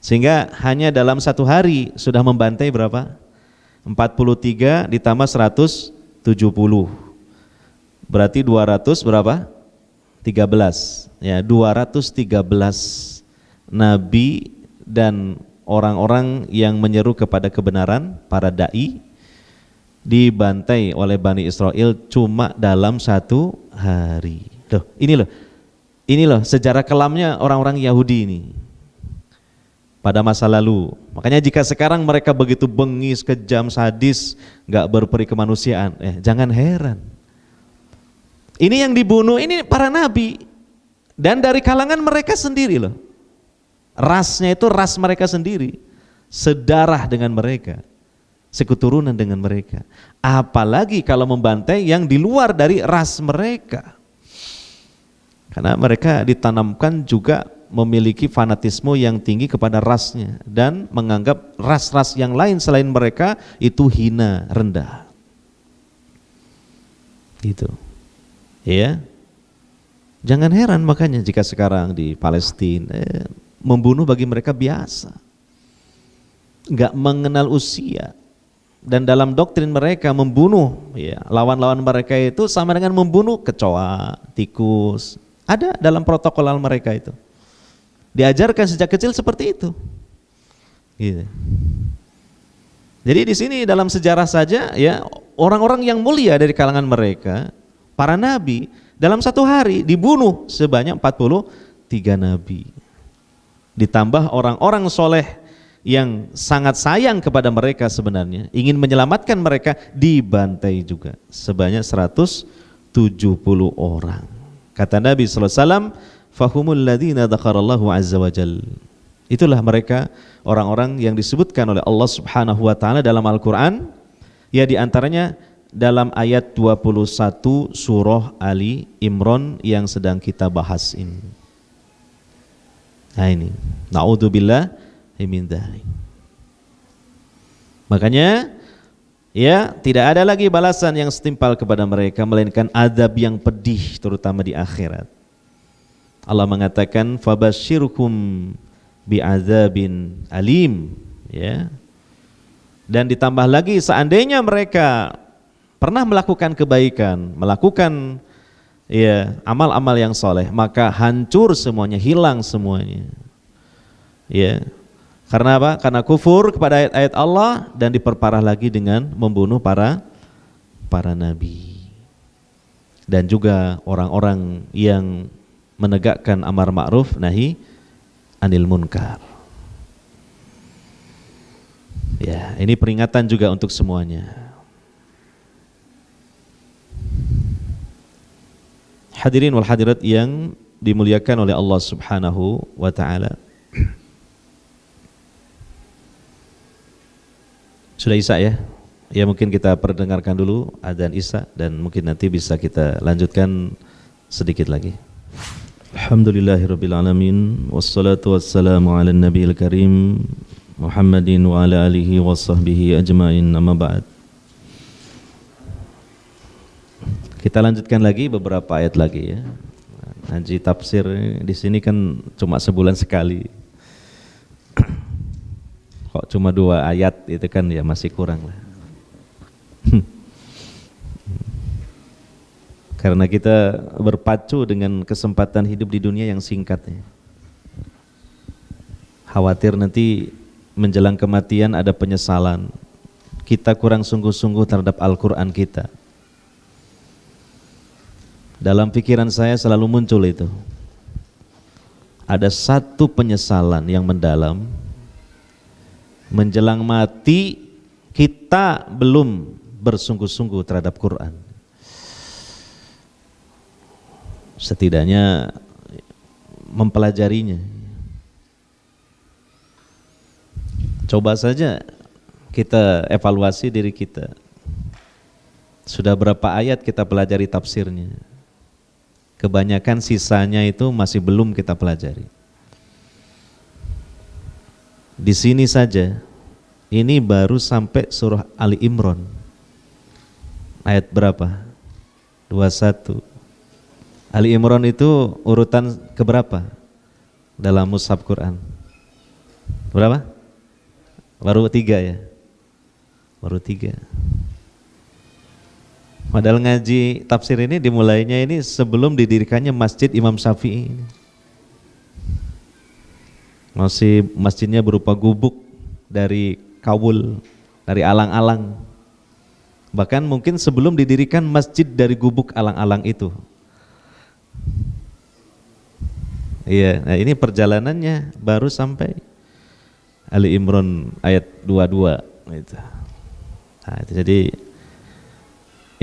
Sehingga hanya dalam satu hari sudah membantai berapa? 43 ditambah 170. Berarti 200 berapa? 13. Ya, 213 nabi dan orang-orang yang menyeru kepada kebenaran, para dai dibantai oleh Bani Israel cuma dalam satu hari. Loh, ini loh. Ini loh sejarah kelamnya orang-orang Yahudi ini pada masa lalu. Makanya jika sekarang mereka begitu bengis, kejam, sadis, nggak berperi kemanusiaan, eh, jangan heran. Ini yang dibunuh ini para nabi dan dari kalangan mereka sendiri loh. Rasnya itu ras mereka sendiri, sedarah dengan mereka, sekuturunan dengan mereka. Apalagi kalau membantai yang di luar dari ras mereka. Karena mereka ditanamkan juga memiliki fanatisme yang tinggi kepada rasnya dan menganggap ras-ras yang lain selain mereka itu hina, rendah. Gitu. Ya. Jangan heran makanya jika sekarang di Palestina eh, Membunuh bagi mereka biasa. Nggak mengenal usia. Dan dalam doktrin mereka membunuh ya lawan-lawan mereka itu sama dengan membunuh kecoa, tikus. Ada dalam protokol mereka itu. Diajarkan sejak kecil seperti itu. Gitu. Jadi di sini dalam sejarah saja ya orang-orang yang mulia dari kalangan mereka, para nabi dalam satu hari dibunuh sebanyak 43 nabi. Ditambah orang-orang soleh yang sangat sayang kepada mereka sebenarnya, ingin menyelamatkan mereka dibantai juga sebanyak 170 orang. Kata Nabi SAW, fahumul ladhina dakharallahu azza wa Itulah mereka orang-orang yang disebutkan oleh Allah Subhanahu wa taala dalam Al-Qur'an ya diantaranya dalam ayat 21 surah Ali Imran yang sedang kita bahas ini. Nah ini, naudzubillah min Makanya ya tidak ada lagi balasan yang setimpal kepada mereka melainkan adab yang pedih terutama di akhirat. Allah mengatakan bi bi'adzabin alim ya. Dan ditambah lagi seandainya mereka pernah melakukan kebaikan, melakukan Iya, amal-amal yang soleh maka hancur semuanya, hilang semuanya. Iya. Karena apa? Karena kufur kepada ayat-ayat Allah dan diperparah lagi dengan membunuh para para nabi. Dan juga orang-orang yang menegakkan amar ma'ruf nahi anil munkar. Ya, ini peringatan juga untuk semuanya. Hadirin wal hadirat yang dimuliakan oleh Allah Subhanahu wa taala. Sudah Isa ya? Ya mungkin kita perdengarkan dulu adzan Isa dan mungkin nanti bisa kita lanjutkan sedikit lagi. Alhamdulillahirabbil alamin wassalatu wassalamu ala nabiyil karim Muhammadin wa ala alihi wa sahbihi ajmain amma ba'd. Kita lanjutkan lagi beberapa ayat lagi ya. Haji tafsir di sini kan cuma sebulan sekali. Kok cuma dua ayat itu kan ya masih kurang lah. Karena kita berpacu dengan kesempatan hidup di dunia yang singkatnya. Khawatir nanti menjelang kematian ada penyesalan. Kita kurang sungguh-sungguh terhadap Al-Quran kita dalam pikiran saya selalu muncul itu. Ada satu penyesalan yang mendalam. Menjelang mati kita belum bersungguh-sungguh terhadap Quran. Setidaknya mempelajarinya. Coba saja kita evaluasi diri kita. Sudah berapa ayat kita pelajari tafsirnya? Kebanyakan sisanya itu masih belum kita pelajari. Di sini saja, ini baru sampai surah Ali Imron. Ayat berapa? 21. Ali Imron itu urutan keberapa dalam Musab Quran? Berapa? Baru tiga ya? Baru tiga. Padahal ngaji tafsir ini dimulainya ini sebelum didirikannya Masjid Imam Syafi'i. Masih masjidnya berupa gubuk dari kawul, dari alang-alang. Bahkan mungkin sebelum didirikan masjid dari gubuk alang-alang itu. Iya, nah ini perjalanannya baru sampai Ali Imron ayat 22 itu. Nah, itu jadi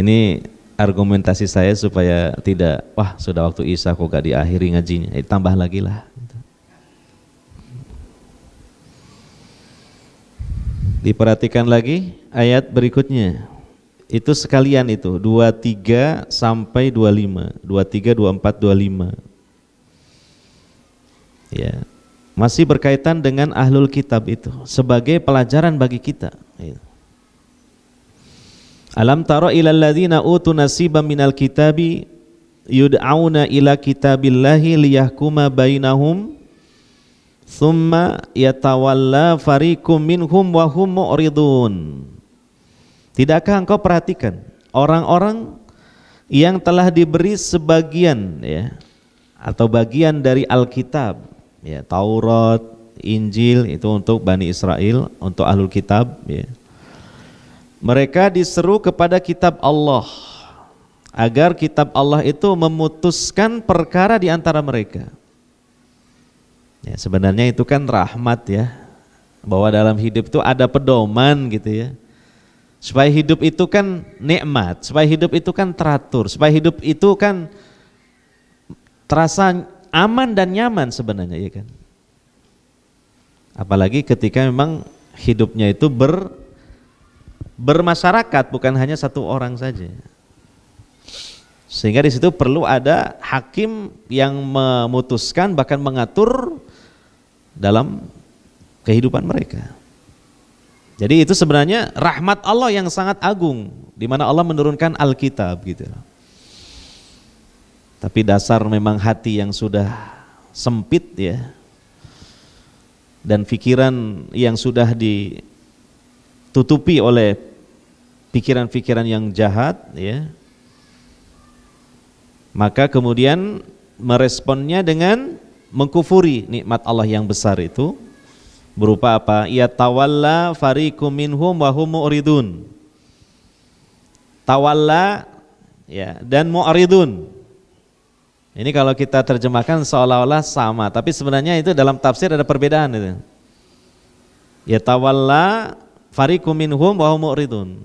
ini argumentasi saya supaya tidak, wah sudah waktu Isa kok gak diakhiri ngajinya, eh, tambah lagi lah. Diperhatikan lagi ayat berikutnya. Itu sekalian itu 23 sampai 25, 23 24 25. Ya. Masih berkaitan dengan ahlul kitab itu sebagai pelajaran bagi kita. Ya. Alam tara ila alladhina utu nasiba minal kitabi yud'auna ila kitabillahi liyahkuma bainahum thumma yatawalla farikum minhum wa hum mu'ridun. Tidakkah engkau perhatikan orang-orang yang telah diberi sebagian ya atau bagian dari Alkitab ya Taurat, Injil itu untuk Bani Israel, untuk Ahlul Kitab ya mereka diseru kepada kitab Allah agar kitab Allah itu memutuskan perkara di antara mereka. Ya, sebenarnya itu kan rahmat ya, bahwa dalam hidup itu ada pedoman gitu ya. Supaya hidup itu kan nikmat, supaya hidup itu kan teratur, supaya hidup itu kan terasa aman dan nyaman sebenarnya ya kan. Apalagi ketika memang hidupnya itu ber bermasyarakat bukan hanya satu orang saja. Sehingga di situ perlu ada hakim yang memutuskan bahkan mengatur dalam kehidupan mereka. Jadi itu sebenarnya rahmat Allah yang sangat agung di mana Allah menurunkan Alkitab gitu. Tapi dasar memang hati yang sudah sempit ya. Dan pikiran yang sudah ditutupi oleh pikiran-pikiran yang jahat ya maka kemudian meresponnya dengan mengkufuri nikmat Allah yang besar itu berupa apa? Ya tawalla farikum minhum wa hum mu'ridun. Tawalla ya dan mu'ridun. Ini kalau kita terjemahkan seolah-olah sama, tapi sebenarnya itu dalam tafsir ada perbedaan itu. Ya tawalla farikum minhum wa hum mu'ridun.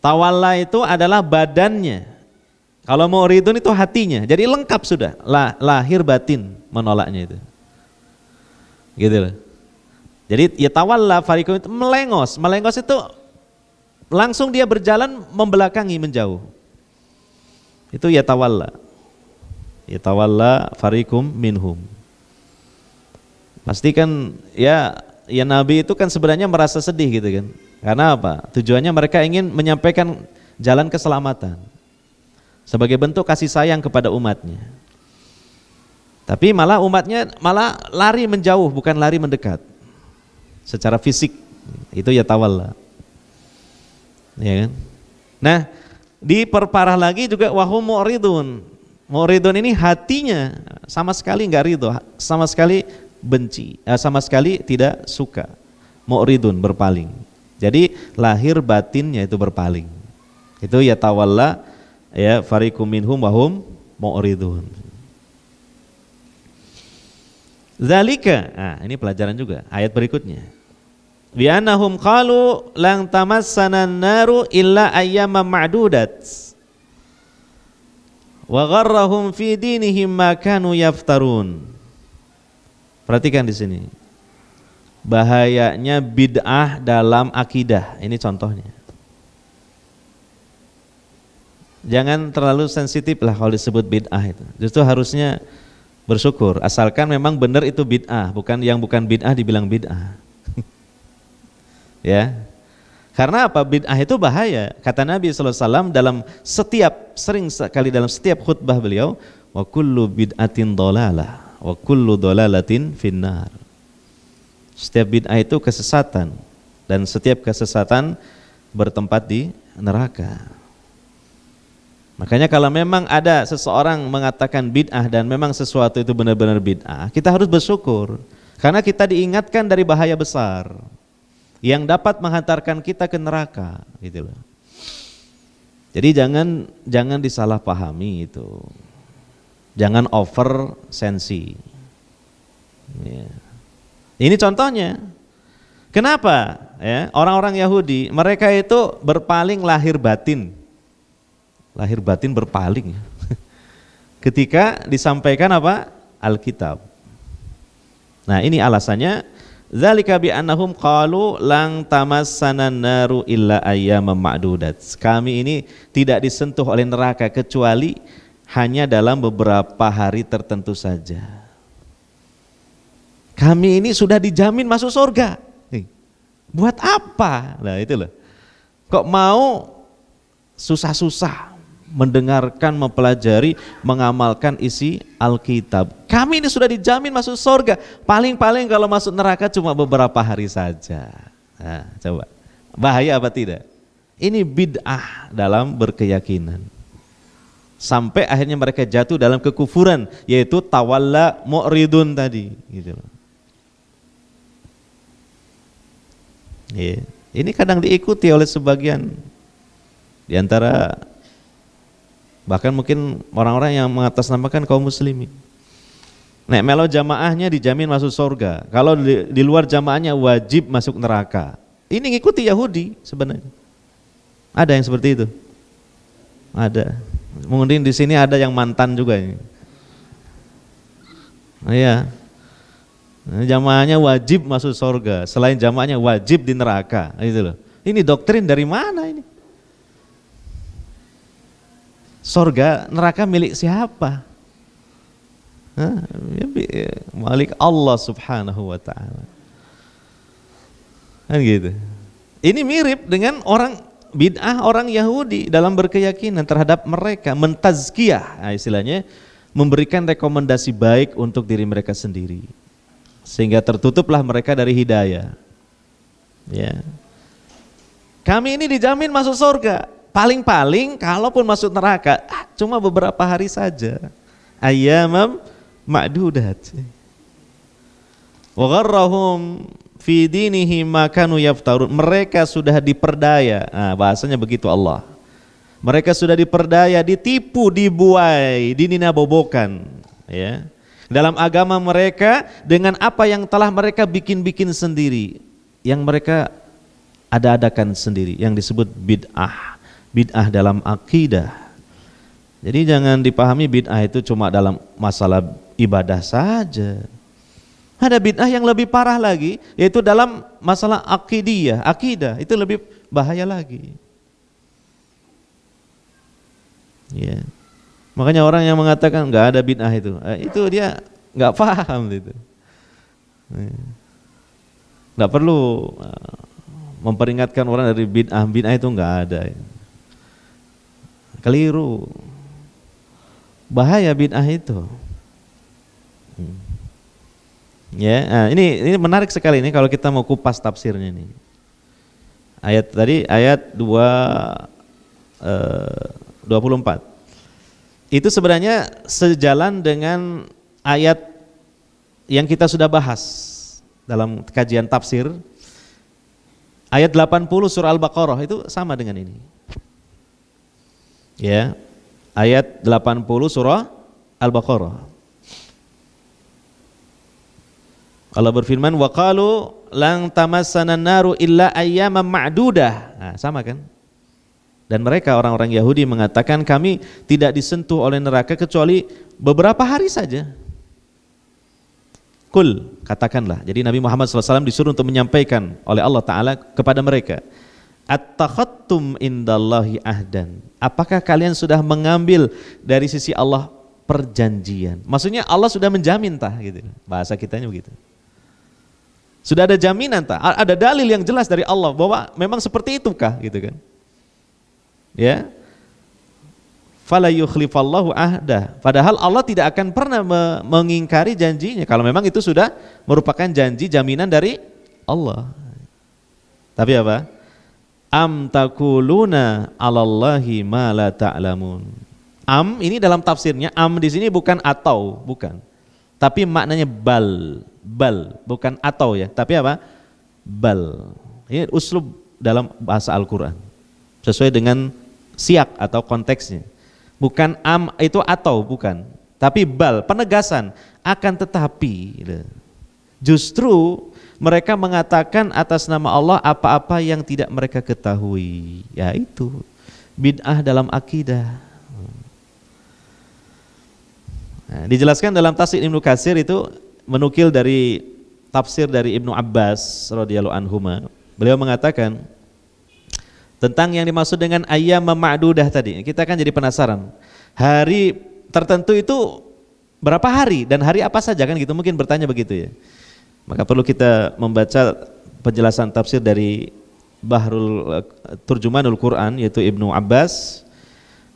Tawalla itu adalah badannya. Kalau mau ridun itu hatinya. Jadi lengkap sudah La, lahir batin menolaknya itu. Gitu loh. Jadi ya tawalla farikum itu melengos. Melengos itu langsung dia berjalan membelakangi menjauh. Itu ya tawalla. Ya tawalla farikum minhum. Pasti kan ya ya Nabi itu kan sebenarnya merasa sedih gitu kan karena apa? Tujuannya mereka ingin menyampaikan jalan keselamatan sebagai bentuk kasih sayang kepada umatnya. Tapi malah umatnya malah lari menjauh bukan lari mendekat. Secara fisik itu ya tawalla. Ya kan? Nah, diperparah lagi juga wahum mu'ridun. Mu'ridun ini hatinya sama sekali nggak ridho, sama sekali benci, eh, sama sekali tidak suka. Mu'ridun berpaling. Jadi lahir batinnya itu berpaling. Itu ya tawalla ya fariqum minhum wahum mu'ridun. Zalika, nah, ini pelajaran juga ayat berikutnya. Bi annahum qalu lang tamassana naru illa ayyama ma'dudat. Wa gharrahum fi dinihim ma kanu yaftarun. Perhatikan di sini bahayanya bid'ah dalam akidah. Ini contohnya. Jangan terlalu sensitif lah kalau disebut bid'ah itu. Justru harusnya bersyukur asalkan memang benar itu bid'ah, bukan yang bukan bid'ah dibilang bid'ah. ya. Karena apa? Bid'ah itu bahaya. Kata Nabi SAW dalam setiap sering sekali dalam setiap khutbah beliau, wa kullu bid'atin dolalah, wa kullu dolalatin finnar setiap bid'ah itu kesesatan dan setiap kesesatan bertempat di neraka. Makanya kalau memang ada seseorang mengatakan bid'ah dan memang sesuatu itu benar-benar bid'ah, kita harus bersyukur karena kita diingatkan dari bahaya besar yang dapat menghantarkan kita ke neraka, gitu loh. Jadi jangan jangan disalahpahami itu. Jangan over sensi. Yeah. Ini contohnya. Kenapa? Ya, orang-orang Yahudi mereka itu berpaling lahir batin. Lahir batin berpaling. Ketika disampaikan apa? Alkitab. Nah, ini alasannya Zalika bi annahum qalu lang tamassana naru illa ayam ma'dudat. Kami ini tidak disentuh oleh neraka kecuali hanya dalam beberapa hari tertentu saja. Kami ini sudah dijamin masuk surga. Buat apa? Nah itu loh. Kok mau susah-susah mendengarkan, mempelajari, mengamalkan isi Alkitab. Kami ini sudah dijamin masuk surga. Paling-paling kalau masuk neraka cuma beberapa hari saja. Nah, coba. Bahaya apa tidak? Ini bid'ah dalam berkeyakinan. Sampai akhirnya mereka jatuh dalam kekufuran, yaitu tawalla mu'ridun tadi. Gitu loh. Ya. Ini kadang diikuti oleh sebagian di antara bahkan mungkin orang-orang yang mengatasnamakan kaum muslimin. Nek melo jamaahnya dijamin masuk surga. Kalau di, di luar jamaahnya wajib masuk neraka. Ini ngikuti Yahudi sebenarnya. Ada yang seperti itu? Ada. Mungkin di sini ada yang mantan juga ini. Oh, iya. Eh, jamaahnya wajib masuk surga, selain jamaahnya wajib di neraka, gitu loh. Ini doktrin dari mana ini? Surga, neraka milik siapa? Hah? Ya, ya, malik Allah Subhanahu wa taala. Kan gitu. Ini mirip dengan orang bid'ah orang Yahudi dalam berkeyakinan terhadap mereka mentazkiyah nah, istilahnya memberikan rekomendasi baik untuk diri mereka sendiri sehingga tertutuplah mereka dari hidayah. Ya. Kami ini dijamin masuk surga. Paling-paling kalaupun masuk neraka ah, cuma beberapa hari saja. Ayyamam ma'dudat. Wa gharrahum fi dinihi makanu yaftarun. Mereka sudah diperdaya. Nah, bahasanya begitu Allah. Mereka sudah diperdaya, ditipu, dibuai, dininabobokan, ya dalam agama mereka dengan apa yang telah mereka bikin-bikin sendiri yang mereka ada-adakan sendiri yang disebut bid'ah bid'ah dalam akidah jadi jangan dipahami bid'ah itu cuma dalam masalah ibadah saja ada bid'ah yang lebih parah lagi yaitu dalam masalah akidiyah akidah itu lebih bahaya lagi ya yeah. Makanya orang yang mengatakan nggak ada bid'ah itu, eh, itu dia nggak paham itu. Eh, nggak perlu eh, memperingatkan orang dari bid'ah, bid'ah itu nggak ada. Keliru. Bahaya bid'ah itu. Hmm. Ya, nah ini ini menarik sekali ini kalau kita mau kupas tafsirnya ini. Ayat tadi ayat 2 eh, 24. Itu sebenarnya sejalan dengan ayat yang kita sudah bahas dalam kajian tafsir. Ayat 80 surah Al-Baqarah itu sama dengan ini. Ya. Ayat 80 surah Al-Baqarah. Allah berfirman waqalu lang tamassana naru illa ayyaman ma'dudah. Nah, sama kan? Dan mereka orang-orang Yahudi mengatakan kami tidak disentuh oleh neraka kecuali beberapa hari saja. Kul, katakanlah. Jadi Nabi Muhammad SAW disuruh untuk menyampaikan oleh Allah Ta'ala kepada mereka. at indallahi ahdan. Apakah kalian sudah mengambil dari sisi Allah perjanjian? Maksudnya Allah sudah menjamin tah gitu. Bahasa kitanya begitu. Sudah ada jaminan tah? Ada dalil yang jelas dari Allah bahwa memang seperti itu kah gitu kan? ya falayukhlifallahu ahda padahal Allah tidak akan pernah mengingkari janjinya kalau memang itu sudah merupakan janji jaminan dari Allah tapi apa am takuluna alallahi ma la ta'lamun am ini dalam tafsirnya am di sini bukan atau bukan tapi maknanya bal bal bukan atau ya tapi apa bal ini uslub dalam bahasa Al-Qur'an sesuai dengan siak atau konteksnya. Bukan am itu atau bukan, tapi bal penegasan akan tetapi gitu. justru mereka mengatakan atas nama Allah apa-apa yang tidak mereka ketahui yaitu bid'ah dalam akidah nah, dijelaskan dalam tafsir Ibnu Katsir itu menukil dari tafsir dari Ibnu Abbas radhiyallahu anhuma beliau mengatakan tentang yang dimaksud dengan ayam ma'dudah tadi. Kita kan jadi penasaran. Hari tertentu itu berapa hari dan hari apa saja kan gitu mungkin bertanya begitu ya. Maka perlu kita membaca penjelasan tafsir dari Bahrul eh, Turjumanul Quran yaitu Ibnu Abbas.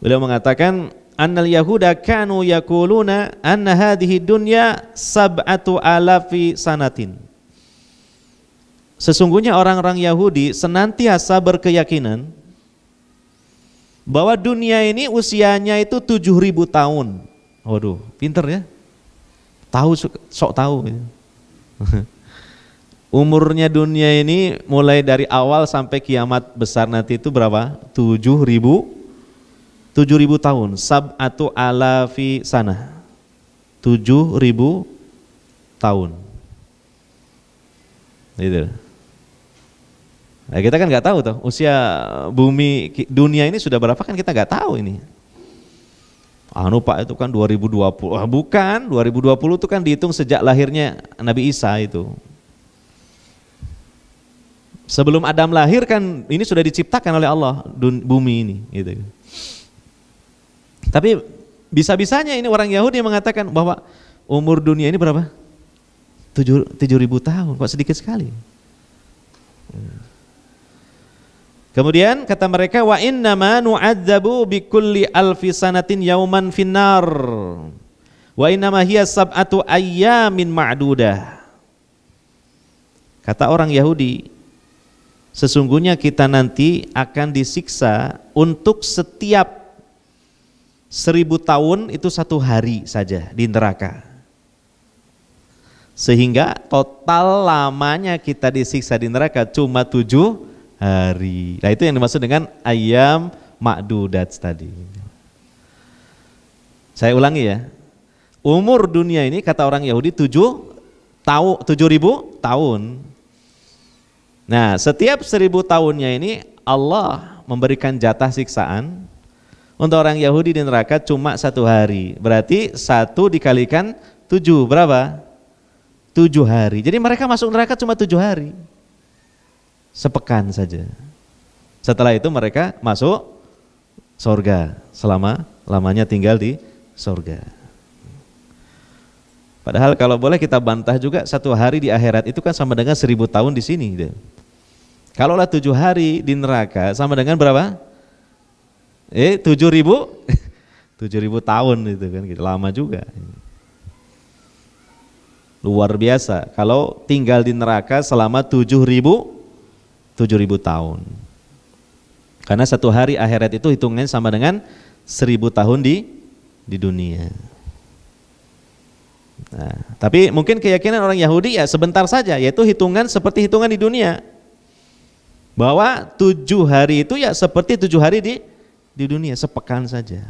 Beliau mengatakan annal yahuda kanu yakuluna anna hadhihi dunya sab'atu alafi sanatin Sesungguhnya orang-orang Yahudi senantiasa berkeyakinan bahwa dunia ini usianya itu 7000 tahun. Waduh, pinter ya. Tahu sok tahu. Ya. Umurnya dunia ini mulai dari awal sampai kiamat besar nanti itu berapa? 7000 7000 tahun. atau alafi sana. 7000 tahun. Gitu. Nah, kita kan nggak tahu tuh usia bumi dunia ini sudah berapa kan kita nggak tahu ini. Anu ah, Pak itu kan 2020. Ah, bukan, 2020 itu kan dihitung sejak lahirnya Nabi Isa itu. Sebelum Adam lahir kan ini sudah diciptakan oleh Allah dun, bumi ini gitu. Tapi bisa-bisanya ini orang Yahudi mengatakan bahwa umur dunia ini berapa? tujuh 7000 tahun, kok sedikit sekali. Hmm. Kemudian kata mereka wa inna ma nu'adzabu bi kulli alfi sanatin yauman finnar. Wa inna ma hiya sab'atu ayyamin ma'dudah. Kata orang Yahudi, sesungguhnya kita nanti akan disiksa untuk setiap seribu tahun itu satu hari saja di neraka. Sehingga total lamanya kita disiksa di neraka cuma tujuh hari. Nah itu yang dimaksud dengan ayam makdudat tadi. Saya ulangi ya. Umur dunia ini kata orang Yahudi tujuh tahu tujuh ribu tahun. Nah setiap seribu tahunnya ini Allah memberikan jatah siksaan untuk orang Yahudi di neraka cuma satu hari. Berarti satu dikalikan tujuh berapa? Tujuh hari. Jadi mereka masuk neraka cuma tujuh hari sepekan saja. Setelah itu mereka masuk surga selama lamanya tinggal di surga. Padahal kalau boleh kita bantah juga satu hari di akhirat itu kan sama dengan seribu tahun di sini. Kalau gitu. Kalaulah tujuh hari di neraka sama dengan berapa? Eh tujuh ribu, tujuh ribu tahun itu kan gitu. lama juga. Luar biasa. Kalau tinggal di neraka selama tujuh ribu 7000 tahun. Karena satu hari akhirat itu hitungannya sama dengan 1000 tahun di di dunia. Nah, tapi mungkin keyakinan orang Yahudi ya sebentar saja, yaitu hitungan seperti hitungan di dunia. Bahwa tujuh hari itu ya seperti tujuh hari di di dunia, sepekan saja.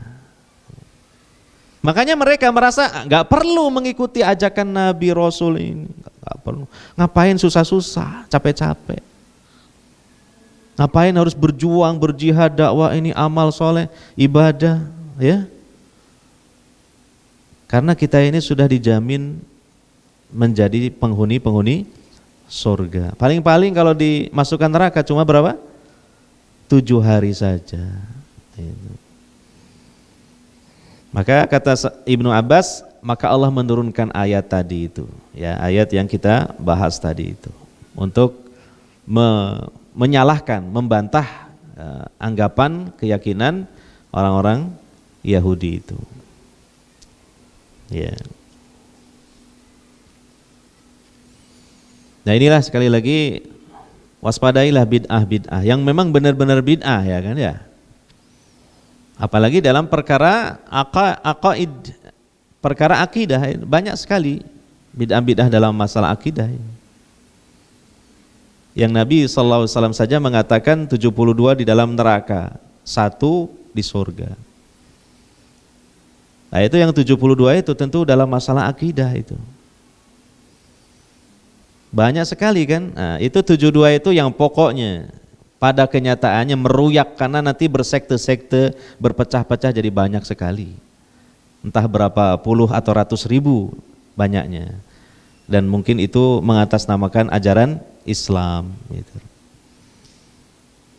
Makanya mereka merasa ah, nggak perlu mengikuti ajakan Nabi Rasul ini, nggak perlu. Ngapain susah-susah, capek-capek. Ngapain harus berjuang, berjihad, dakwah ini amal soleh, ibadah, ya? Karena kita ini sudah dijamin menjadi penghuni-penghuni surga. Paling-paling kalau dimasukkan neraka cuma berapa? Tujuh hari saja. Maka kata Ibnu Abbas, maka Allah menurunkan ayat tadi itu, ya ayat yang kita bahas tadi itu untuk me menyalahkan, membantah uh, anggapan, keyakinan orang-orang Yahudi itu. Ya. Nah inilah sekali lagi waspadailah bid'ah bid'ah yang memang benar-benar bid'ah ya kan ya. Apalagi dalam perkara aqaid, perkara akidah banyak sekali bid'ah bid'ah dalam masalah akidah. Ya yang Nabi SAW saja mengatakan 72 di dalam neraka, satu di surga. Nah itu yang 72 itu tentu dalam masalah akidah itu. Banyak sekali kan, nah, itu 72 itu yang pokoknya pada kenyataannya meruyak karena nanti bersekte-sekte berpecah-pecah jadi banyak sekali. Entah berapa puluh atau ratus ribu banyaknya. Dan mungkin itu mengatasnamakan ajaran Islam. Gitu.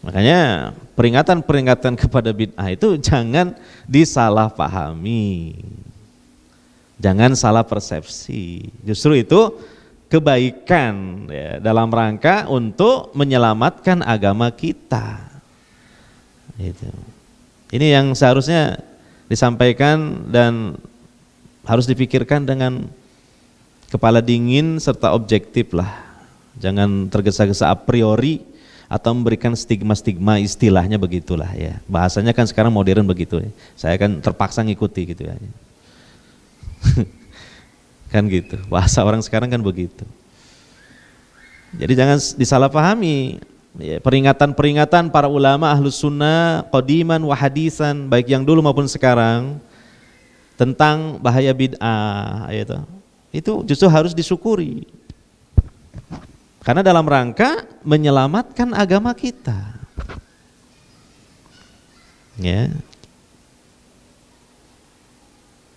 Makanya peringatan-peringatan kepada bid'ah itu jangan disalahpahami. Jangan salah persepsi. Justru itu kebaikan ya, dalam rangka untuk menyelamatkan agama kita. Gitu. Ini yang seharusnya disampaikan dan harus dipikirkan dengan kepala dingin serta objektif lah Jangan tergesa-gesa a priori atau memberikan stigma-stigma istilahnya begitulah ya. Bahasanya kan sekarang modern begitu. Ya. Saya kan terpaksa ngikuti gitu ya. kan gitu. Bahasa orang sekarang kan begitu. Jadi jangan disalahpahami. Ya, peringatan-peringatan para ulama ahlus sunnah, qadiman wa baik yang dulu maupun sekarang, tentang bahaya bid'ah itu. Ya itu justru harus disyukuri. Karena dalam rangka menyelamatkan agama kita. Ya.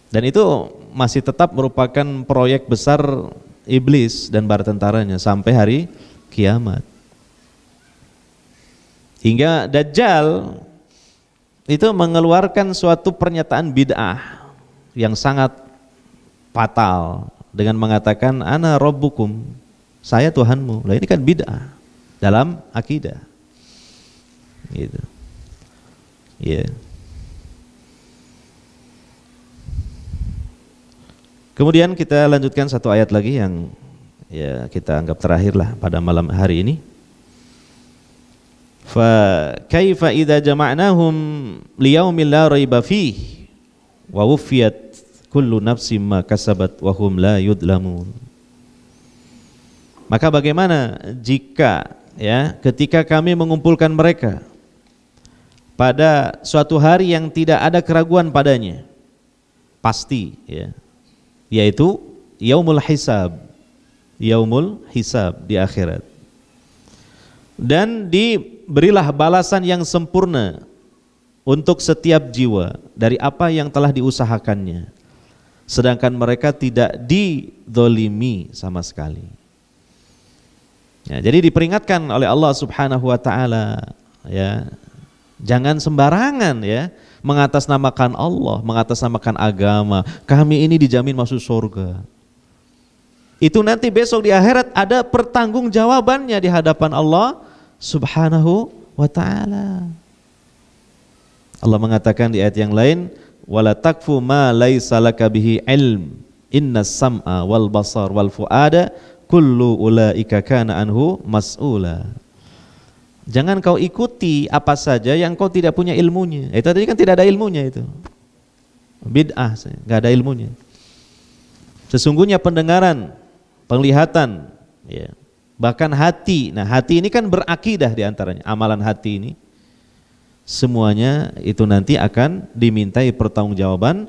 Dan itu masih tetap merupakan proyek besar iblis dan bar tentaranya sampai hari kiamat. Hingga Dajjal itu mengeluarkan suatu pernyataan bid'ah yang sangat fatal dengan mengatakan ana rabbukum saya Tuhanmu. Lah ini kan bid'ah dalam akidah. Gitu. Ya. Yeah. Kemudian kita lanjutkan satu ayat lagi yang ya kita anggap terakhir lah pada malam hari ini. Fa kaifa idza jama'nahum liyaumin la raiba fihi wa wufiyat kullu nafsin ma kasabat wa hum la yudlamun. Maka bagaimana jika ya ketika kami mengumpulkan mereka pada suatu hari yang tidak ada keraguan padanya pasti ya yaitu yaumul hisab yaumul hisab di akhirat dan diberilah balasan yang sempurna untuk setiap jiwa dari apa yang telah diusahakannya sedangkan mereka tidak didolimi sama sekali Ya, jadi diperingatkan oleh Allah Subhanahu wa taala ya. Jangan sembarangan ya mengatasnamakan Allah, mengatasnamakan agama. Kami ini dijamin masuk surga. Itu nanti besok di akhirat ada pertanggungjawabannya di hadapan Allah Subhanahu wa taala. Allah mengatakan di ayat yang lain, "Wala takfu ma laisa laka bihi ilm, inna sam'a wal basar wal fuada kullu ulaika kana anhu mas'ula. Jangan kau ikuti apa saja yang kau tidak punya ilmunya. Eh, itu tadi kan tidak ada ilmunya itu. Bid'ah, nggak ada ilmunya. Sesungguhnya pendengaran, penglihatan, ya, bahkan hati. Nah, hati ini kan berakidah di antaranya, amalan hati ini. Semuanya itu nanti akan dimintai pertanggungjawaban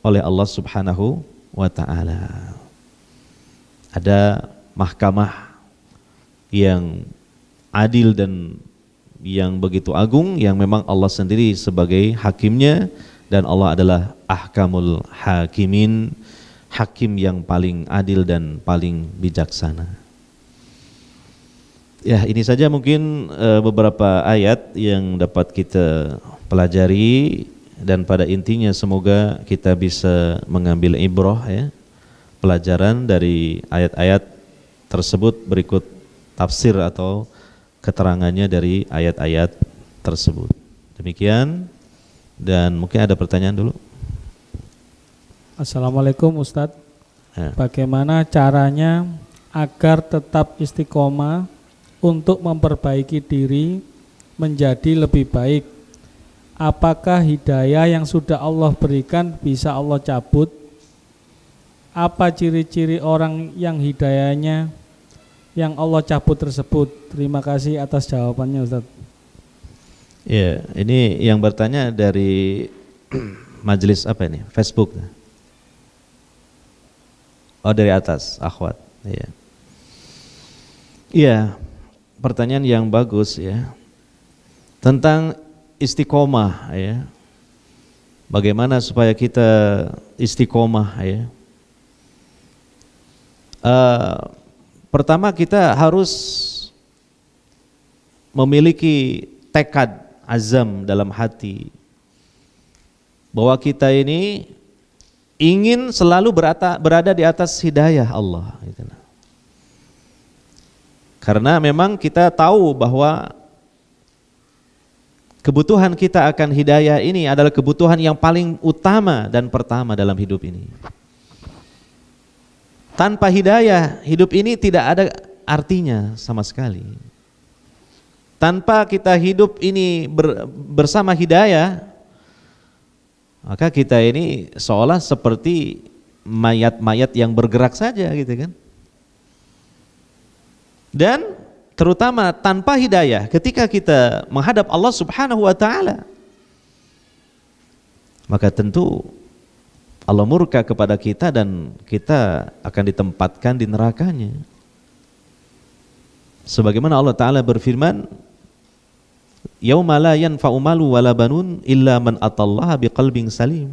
oleh Allah Subhanahu wa taala. Ada mahkamah yang adil dan yang begitu agung yang memang Allah sendiri sebagai hakimnya dan Allah adalah ahkamul hakimin hakim yang paling adil dan paling bijaksana ya ini saja mungkin eh, beberapa ayat yang dapat kita pelajari dan pada intinya semoga kita bisa mengambil ibroh, ya pelajaran dari ayat-ayat tersebut berikut tafsir atau keterangannya dari ayat-ayat tersebut. Demikian dan mungkin ada pertanyaan dulu. Assalamualaikum Ustadz. Ya. Bagaimana caranya agar tetap istiqomah untuk memperbaiki diri menjadi lebih baik? Apakah hidayah yang sudah Allah berikan bisa Allah cabut? Apa ciri-ciri orang yang hidayahnya yang Allah cabut tersebut? Terima kasih atas jawabannya Ustaz. Ya, ini yang bertanya dari majelis apa ini? Facebook. Oh, dari atas, akhwat. Iya. Iya, pertanyaan yang bagus ya. Tentang istiqomah ya. Bagaimana supaya kita istiqomah ya? Uh, Pertama kita harus memiliki tekad azam dalam hati bahwa kita ini ingin selalu berata, berada di atas hidayah Allah. Gitu nah. Karena memang kita tahu bahwa kebutuhan kita akan hidayah ini adalah kebutuhan yang paling utama dan pertama dalam hidup ini. Tanpa hidayah, hidup ini tidak ada artinya sama sekali. Tanpa kita hidup ini ber, bersama hidayah, maka kita ini seolah seperti mayat-mayat yang bergerak saja gitu kan. Dan terutama tanpa hidayah ketika kita menghadap Allah Subhanahu wa taala maka tentu Allah murka kepada kita dan kita akan ditempatkan di nerakanya. Sebagaimana Allah Ta'ala berfirman, Yauma la yanfa'u wala banun illa man atallaha biqalbing salim.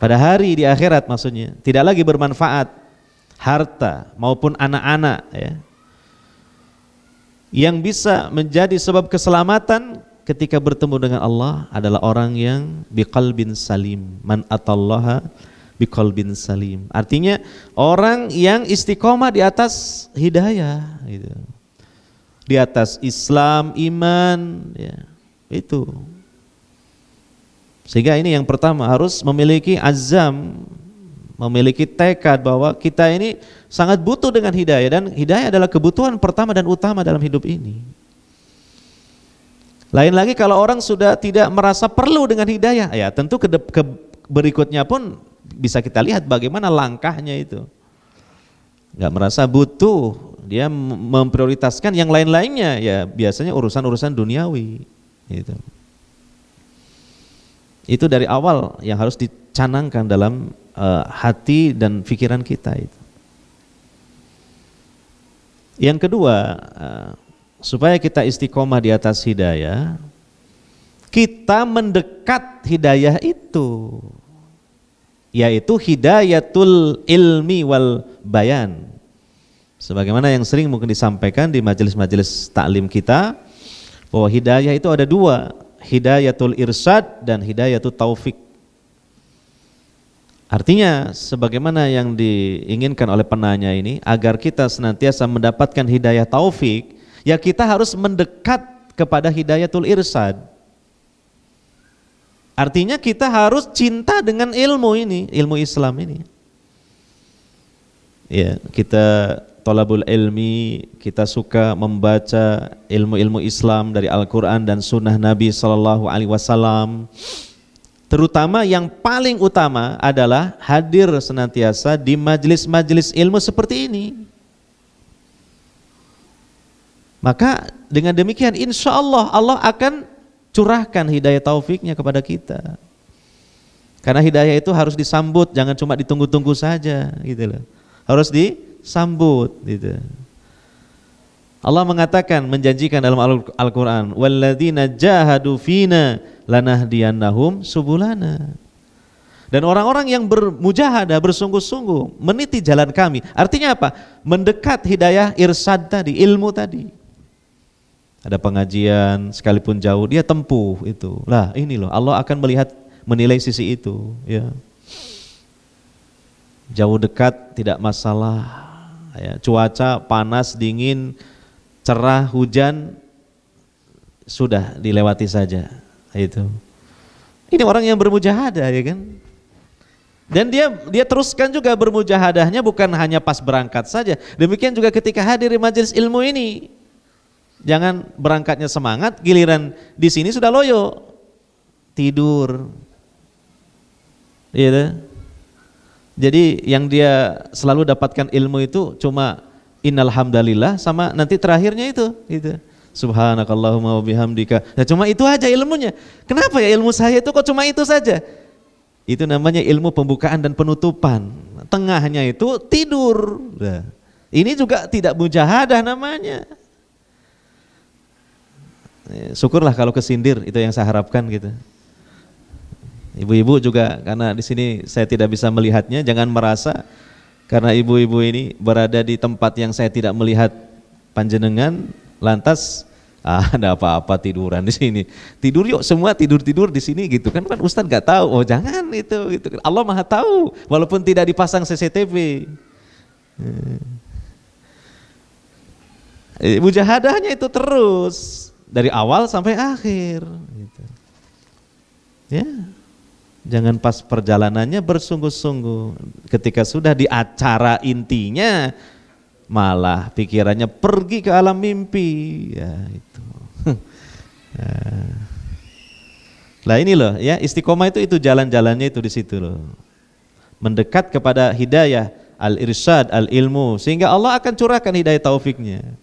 Pada hari di akhirat maksudnya, tidak lagi bermanfaat harta maupun anak-anak ya. Yang bisa menjadi sebab keselamatan ketika bertemu dengan Allah adalah orang yang biqalbin salim. Man atallaha biqalbin salim. Artinya orang yang istiqomah di atas hidayah gitu. Di atas Islam, iman, ya. Itu. Sehingga ini yang pertama harus memiliki azam, memiliki tekad bahwa kita ini sangat butuh dengan hidayah dan hidayah adalah kebutuhan pertama dan utama dalam hidup ini. Lain lagi kalau orang sudah tidak merasa perlu dengan hidayah, ya tentu ke, ke berikutnya pun bisa kita lihat bagaimana langkahnya itu. Gak merasa butuh, dia memprioritaskan yang lain-lainnya, ya biasanya urusan-urusan duniawi. Gitu. Itu dari awal yang harus dicanangkan dalam uh, hati dan pikiran kita itu. Yang kedua, eh, supaya kita istiqomah di atas hidayah, kita mendekat hidayah itu yaitu hidayatul ilmi wal bayan. Sebagaimana yang sering mungkin disampaikan di majelis-majelis taklim kita bahwa hidayah itu ada dua, hidayatul irsad dan hidayatul taufik. Artinya sebagaimana yang diinginkan oleh penanya ini agar kita senantiasa mendapatkan hidayah taufik Ya kita harus mendekat kepada hidayatul irsad. Artinya kita harus cinta dengan ilmu ini, ilmu Islam ini. Ya, kita tolabul ilmi, kita suka membaca ilmu-ilmu Islam dari Al-Quran dan Sunnah Nabi Sallallahu Alaihi Wasallam. Terutama yang paling utama adalah hadir senantiasa di majelis-majelis ilmu seperti ini. Maka dengan demikian insya Allah Allah akan curahkan hidayah taufiknya kepada kita. Karena hidayah itu harus disambut, jangan cuma ditunggu-tunggu saja gitu loh. Harus disambut gitu. Allah mengatakan menjanjikan dalam Al-Qur'an, "Walladzina jahadu fina lanahdiyannahum subulana." Dan orang-orang yang bermujahada, bersungguh-sungguh meniti jalan kami. Artinya apa? Mendekat hidayah irsad tadi, ilmu tadi ada pengajian sekalipun jauh dia tempuh itu lah ini loh Allah akan melihat menilai sisi itu ya jauh dekat tidak masalah ya cuaca panas dingin cerah hujan sudah dilewati saja itu ini orang yang bermujahadah ya kan dan dia dia teruskan juga bermujahadahnya bukan hanya pas berangkat saja demikian juga ketika hadir di majelis ilmu ini Jangan berangkatnya semangat, giliran di sini sudah loyo. Tidur. Gitu. Jadi yang dia selalu dapatkan ilmu itu cuma innalhamdalillah sama nanti terakhirnya itu gitu. Subhanakallahumma wabihamdika. Nah, ya cuma itu aja ilmunya. Kenapa ya ilmu saya itu kok cuma itu saja? Itu namanya ilmu pembukaan dan penutupan. Tengahnya itu tidur. Nah, ini juga tidak mujahadah namanya. Eh, syukurlah kalau kesindir itu yang saya harapkan gitu. Ibu-ibu juga karena di sini saya tidak bisa melihatnya, jangan merasa karena ibu-ibu ini berada di tempat yang saya tidak melihat panjenengan, lantas ah, ada apa-apa tiduran di sini. Tidur yuk semua tidur-tidur di sini gitu kan kan Ustaz nggak tahu. Oh jangan itu gitu. Kan. Allah Maha tahu walaupun tidak dipasang CCTV. Mujahadahnya eh. itu terus dari awal sampai akhir. Gitu. Ya, jangan pas perjalanannya bersungguh-sungguh. Ketika sudah di acara intinya, malah pikirannya pergi ke alam mimpi. Ya itu. Ya. Lah ini loh ya istiqomah itu itu jalan-jalannya itu di situ loh. Mendekat kepada hidayah al-irsyad al-ilmu sehingga Allah akan curahkan hidayah taufiknya.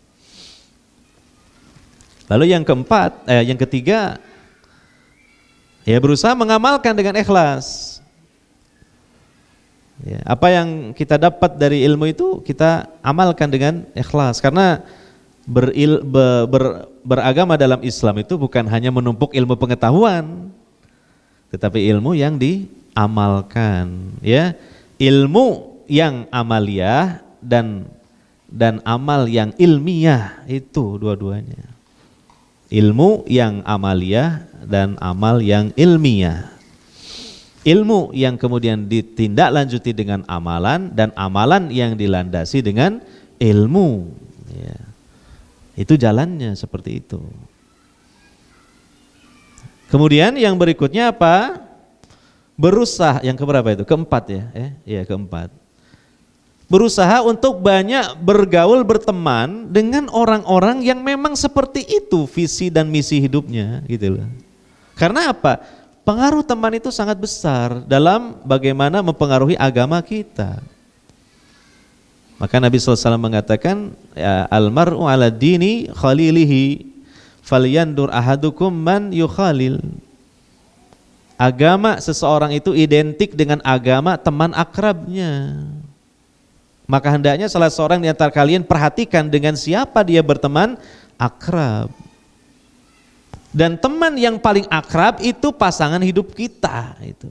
Lalu yang keempat, eh, yang ketiga, ya berusaha mengamalkan dengan ikhlas. Ya, apa yang kita dapat dari ilmu itu kita amalkan dengan ikhlas karena beril, be, ber, beragama dalam Islam itu bukan hanya menumpuk ilmu pengetahuan tetapi ilmu yang diamalkan ya ilmu yang amaliah dan dan amal yang ilmiah itu dua-duanya Ilmu yang amalia dan amal yang ilmiah. Ilmu yang kemudian ditindaklanjuti dengan amalan dan amalan yang dilandasi dengan ilmu. Ya. Itu jalannya seperti itu. Kemudian yang berikutnya apa? Berusaha yang keberapa itu? Keempat ya, eh? ya keempat berusaha untuk banyak bergaul berteman dengan orang-orang yang memang seperti itu visi dan misi hidupnya gitu loh. Karena apa? Pengaruh teman itu sangat besar dalam bagaimana mempengaruhi agama kita. Maka Nabi SAW mengatakan ya, almaru ala dini khalilihi falyandur ahadukum man yukhalil. Agama seseorang itu identik dengan agama teman akrabnya. Maka hendaknya salah seorang di antara kalian perhatikan dengan siapa dia berteman akrab. Dan teman yang paling akrab itu pasangan hidup kita itu.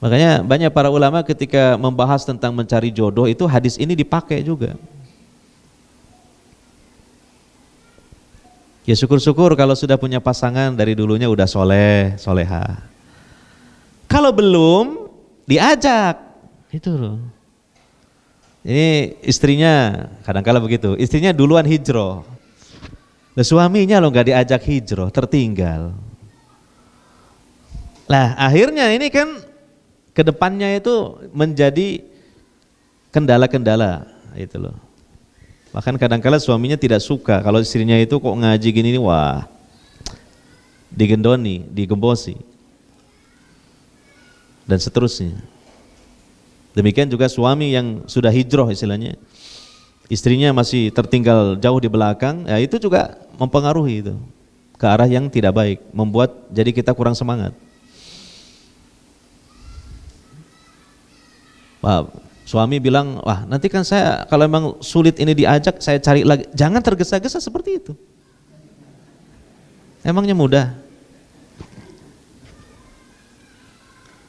Makanya banyak para ulama ketika membahas tentang mencari jodoh itu hadis ini dipakai juga. Ya syukur-syukur kalau sudah punya pasangan dari dulunya udah soleh, soleha. Kalau belum, diajak itu loh ini istrinya kadangkala kala begitu istrinya duluan hijrah nah, suaminya loh nggak diajak hijrah tertinggal lah akhirnya ini kan kedepannya itu menjadi kendala-kendala itu loh bahkan kadangkala -kadang suaminya tidak suka kalau istrinya itu kok ngaji gini wah digendoni digembosi dan seterusnya. Demikian juga suami yang sudah hijrah istilahnya, istrinya masih tertinggal jauh di belakang, ya itu juga mempengaruhi itu ke arah yang tidak baik, membuat jadi kita kurang semangat. Wah, suami bilang, wah nanti kan saya kalau memang sulit ini diajak, saya cari lagi. Jangan tergesa-gesa seperti itu. Emangnya mudah?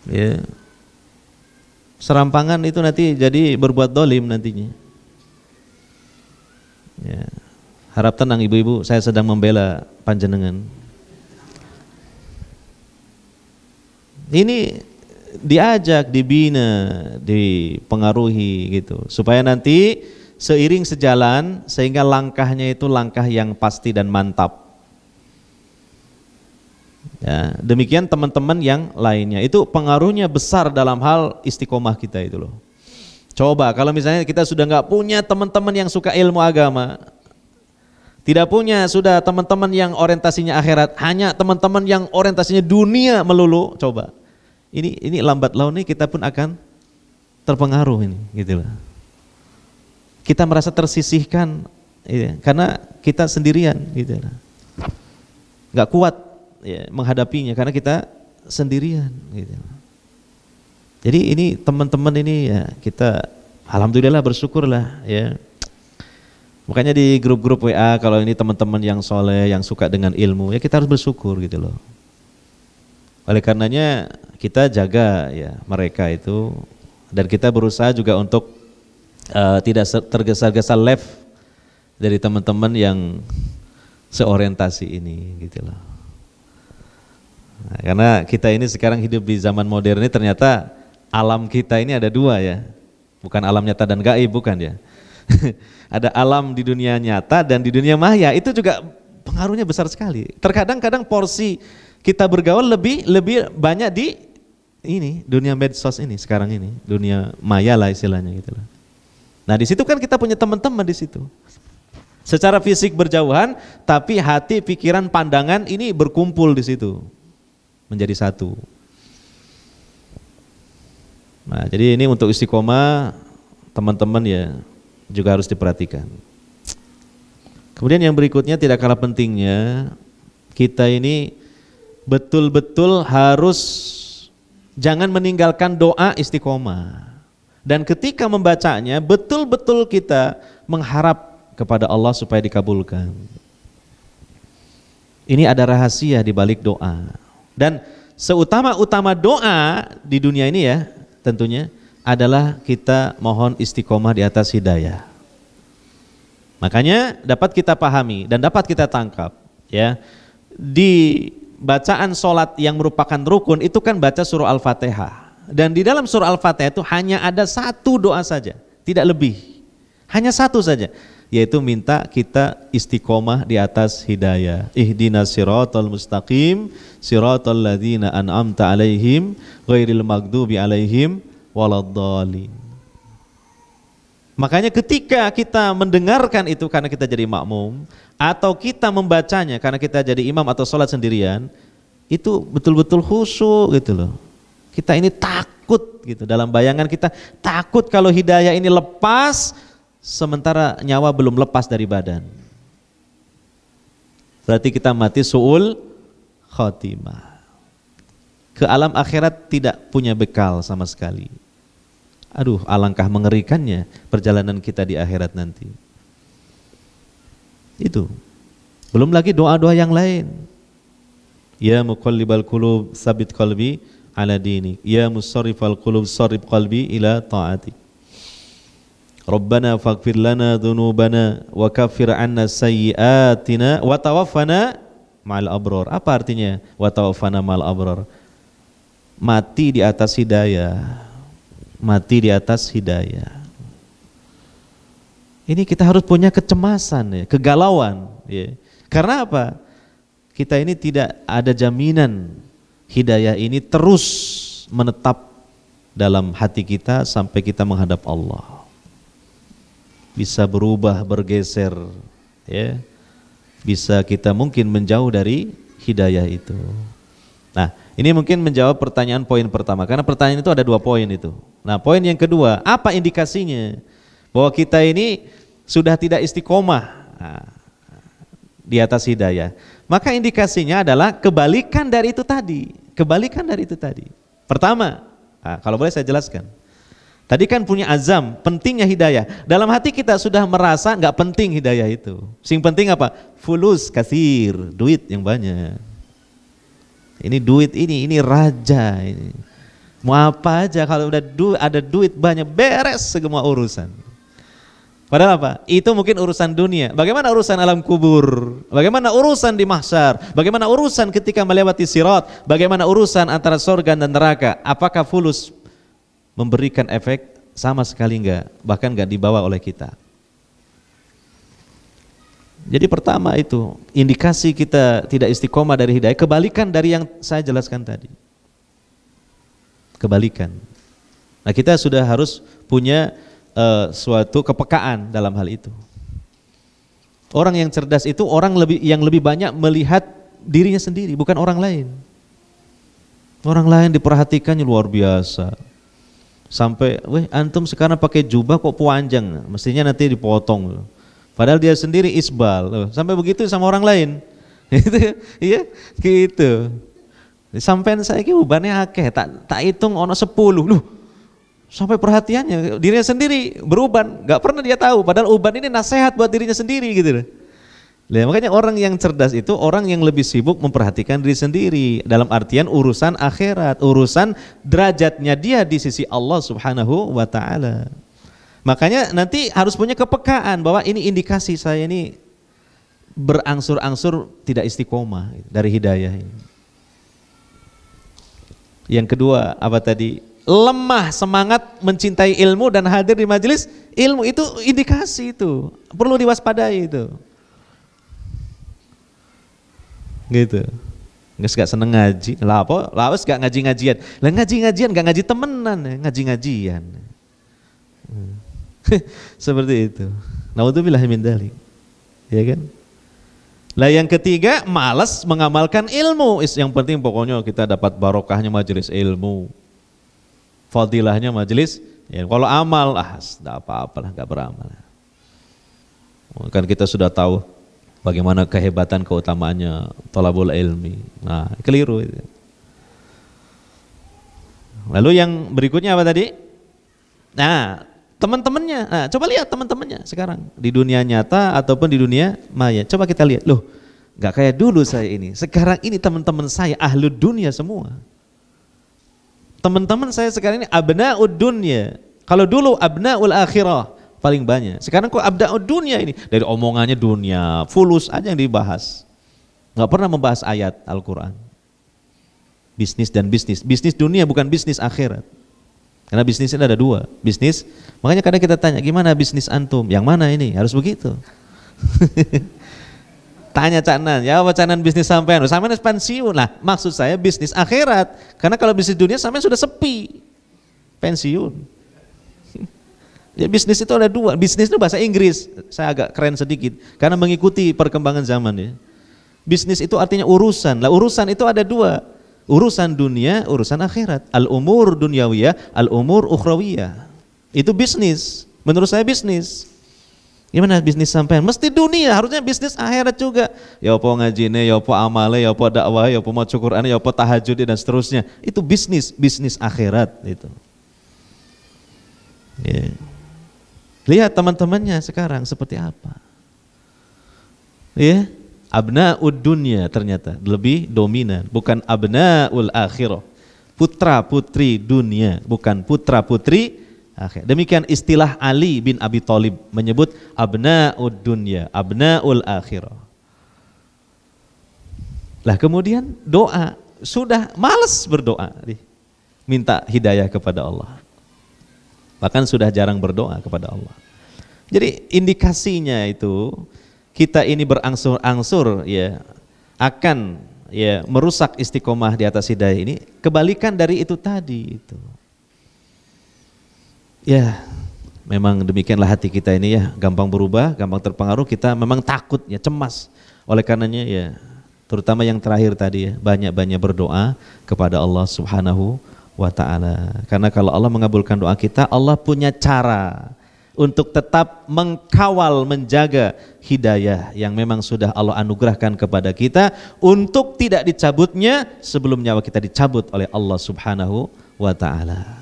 ya serampangan itu nanti jadi berbuat dolim nantinya ya harap tenang ibu-ibu saya sedang membela panjenengan ini diajak dibina dipengaruhi gitu supaya nanti seiring sejalan sehingga langkahnya itu langkah yang pasti dan mantap Ya, demikian teman-teman yang lainnya. Itu pengaruhnya besar dalam hal istiqomah kita itu loh. Coba kalau misalnya kita sudah nggak punya teman-teman yang suka ilmu agama, tidak punya sudah teman-teman yang orientasinya akhirat, hanya teman-teman yang orientasinya dunia melulu. Coba, ini ini lambat laun nih kita pun akan terpengaruh ini, gitu loh. Kita merasa tersisihkan, ya, karena kita sendirian, gitu Nggak kuat ya, menghadapinya karena kita sendirian gitu. Jadi ini teman-teman ini ya kita alhamdulillah bersyukurlah ya. Makanya di grup-grup WA kalau ini teman-teman yang soleh, yang suka dengan ilmu, ya kita harus bersyukur gitu loh. Oleh karenanya kita jaga ya mereka itu dan kita berusaha juga untuk uh, tidak tergesa-gesa left dari teman-teman yang seorientasi ini gitu loh. Nah, karena kita ini sekarang hidup di zaman modern ini ternyata alam kita ini ada dua ya. Bukan alam nyata dan gaib, bukan ya. ada alam di dunia nyata dan di dunia maya, itu juga pengaruhnya besar sekali. Terkadang-kadang porsi kita bergaul lebih lebih banyak di ini dunia medsos ini sekarang ini dunia maya lah istilahnya gitu lah. Nah di situ kan kita punya teman-teman di situ. Secara fisik berjauhan, tapi hati, pikiran, pandangan ini berkumpul di situ menjadi satu. Nah, jadi ini untuk istiqomah teman-teman ya juga harus diperhatikan. Kemudian yang berikutnya tidak kalah pentingnya kita ini betul-betul harus jangan meninggalkan doa istiqomah. Dan ketika membacanya betul-betul kita mengharap kepada Allah supaya dikabulkan. Ini ada rahasia di balik doa. Dan seutama-utama doa di dunia ini ya tentunya adalah kita mohon istiqomah di atas hidayah. Makanya dapat kita pahami dan dapat kita tangkap ya di bacaan sholat yang merupakan rukun itu kan baca surah Al-Fatihah. Dan di dalam surah Al-Fatihah itu hanya ada satu doa saja, tidak lebih. Hanya satu saja yaitu minta kita istiqomah di atas hidayah. Ihdina siratal mustaqim, siratal ladina an'amta alaihim, ghairil magdubi alaihim waladdallin. Makanya ketika kita mendengarkan itu karena kita jadi makmum atau kita membacanya karena kita jadi imam atau sholat sendirian, itu betul-betul khusyuk gitu loh. Kita ini takut gitu dalam bayangan kita takut kalau hidayah ini lepas sementara nyawa belum lepas dari badan. Berarti kita mati suul khotimah. Ke alam akhirat tidak punya bekal sama sekali. Aduh, alangkah mengerikannya perjalanan kita di akhirat nanti. Itu. Belum lagi doa-doa yang lain. Ya muqallibal qulub sabit qalbi ala dinik. Ya musarrifal qulub sarrif qalbi ila ta'atik. Rabbana faghfir lana dhunubana wa kaffir anna sayyiatina wa tawaffana ma'al abror. Apa artinya wa tawaffana ma'al abror? Mati di atas hidayah. Mati di atas hidayah. Ini kita harus punya kecemasan ya, kegalauan ya. Karena apa? Kita ini tidak ada jaminan hidayah ini terus menetap dalam hati kita sampai kita menghadap Allah bisa berubah, bergeser, ya. Bisa kita mungkin menjauh dari hidayah itu. Nah, ini mungkin menjawab pertanyaan poin pertama karena pertanyaan itu ada dua poin itu. Nah, poin yang kedua, apa indikasinya bahwa kita ini sudah tidak istiqomah nah, di atas hidayah? Maka indikasinya adalah kebalikan dari itu tadi, kebalikan dari itu tadi. Pertama, nah, kalau boleh saya jelaskan. Tadi kan punya azam, pentingnya hidayah. Dalam hati kita sudah merasa nggak penting hidayah itu. Sing penting apa? Fulus, kasir, duit yang banyak. Ini duit ini, ini raja ini. Mau apa aja kalau udah du ada duit banyak beres semua urusan. Padahal apa? Itu mungkin urusan dunia. Bagaimana urusan alam kubur? Bagaimana urusan di mahsyar? Bagaimana urusan ketika melewati sirat? Bagaimana urusan antara sorga dan neraka? Apakah fulus memberikan efek sama sekali enggak, bahkan enggak dibawa oleh kita. Jadi pertama itu indikasi kita tidak istiqomah dari hidayah, kebalikan dari yang saya jelaskan tadi. Kebalikan. Nah kita sudah harus punya uh, suatu kepekaan dalam hal itu. Orang yang cerdas itu orang lebih yang lebih banyak melihat dirinya sendiri, bukan orang lain. Orang lain diperhatikannya luar biasa sampai weh antum sekarang pakai jubah kok panjang mestinya nanti dipotong padahal dia sendiri isbal sampai begitu sama orang lain itu iya gitu sampai saya kira ubannya akeh tak tak hitung ono sepuluh loh sampai perhatiannya dirinya sendiri beruban nggak pernah dia tahu padahal uban ini nasihat buat dirinya sendiri gitu loh Nah, makanya orang yang cerdas itu orang yang lebih sibuk memperhatikan diri sendiri dalam artian urusan akhirat, urusan derajatnya dia di sisi Allah Subhanahu wa taala. Makanya nanti harus punya kepekaan bahwa ini indikasi saya ini berangsur-angsur tidak istiqomah gitu, dari hidayah ini. Yang kedua apa tadi? Lemah semangat mencintai ilmu dan hadir di majelis ilmu itu indikasi itu. Perlu diwaspadai itu gitu Nggak gak seneng ngaji. Lah apa? Lawas gak ngaji-ngajian. Lah ngaji-ngajian gak ngaji temenan, ya. ngaji-ngajian. Hmm. Seperti itu. itu min dalik. Ya kan? Lah yang ketiga, malas mengamalkan ilmu. is Yang penting pokoknya kita dapat barokahnya majelis ilmu. Fadilahnya majelis. Ya, kalau amal, ah, tidak apa-apa lah, beramal. Kan kita sudah tahu bagaimana kehebatan keutamaannya tolabul ilmi. Nah, keliru itu. Lalu yang berikutnya apa tadi? Nah, teman-temannya. Nah, coba lihat teman-temannya sekarang di dunia nyata ataupun di dunia maya. Coba kita lihat. Loh, nggak kayak dulu saya ini. Sekarang ini teman-teman saya ahlu dunia semua. Teman-teman saya sekarang ini abnaud dunia. Kalau dulu abnaul akhirah paling banyak. Sekarang kok abda dunia ini dari omongannya dunia, fulus aja yang dibahas. Nggak pernah membahas ayat Al-Qur'an. Bisnis dan bisnis, bisnis dunia bukan bisnis akhirat. Karena bisnis ini ada dua, bisnis. Makanya kadang kita tanya, gimana bisnis antum? Yang mana ini? Harus begitu. Tanya Canan, ya apa Canan bisnis sampean? Sampean pensiun lah. Maksud saya bisnis akhirat. Karena kalau bisnis dunia sampean sudah sepi. Pensiun. Ya bisnis itu ada dua, bisnis itu bahasa Inggris, saya agak keren sedikit, karena mengikuti perkembangan zaman ya. Bisnis itu artinya urusan, lah urusan itu ada dua, urusan dunia, urusan akhirat. Al-umur dunyawiyah, al-umur ukhrawiyah. Itu bisnis, menurut saya bisnis. Gimana bisnis sampean? Mesti dunia, harusnya bisnis akhirat juga. Ya apa ngajine, ya apa amale, ya apa dakwah, ya apa maca Qur'an, ya apa tahajud dan seterusnya. Itu bisnis, bisnis akhirat itu. Yeah. Lihat teman-temannya sekarang seperti apa. Ya, abna dunia ternyata lebih dominan, bukan abnaul akhirah. Putra putri dunia, bukan putra putri akhir. Demikian istilah Ali bin Abi Thalib menyebut abnaud dunia, abnaul akhirah. Lah kemudian doa sudah males berdoa, minta hidayah kepada Allah. Bahkan sudah jarang berdoa kepada Allah. Jadi indikasinya itu kita ini berangsur-angsur ya akan ya merusak istiqomah di atas hidayah ini kebalikan dari itu tadi itu. Ya, memang demikianlah hati kita ini ya gampang berubah, gampang terpengaruh, kita memang takut ya cemas. Oleh karenanya ya terutama yang terakhir tadi ya banyak-banyak berdoa kepada Allah Subhanahu wa taala. Karena kalau Allah mengabulkan doa kita, Allah punya cara untuk tetap mengkawal menjaga hidayah yang memang sudah Allah anugerahkan kepada kita untuk tidak dicabutnya sebelum nyawa kita dicabut oleh Allah Subhanahu wa taala.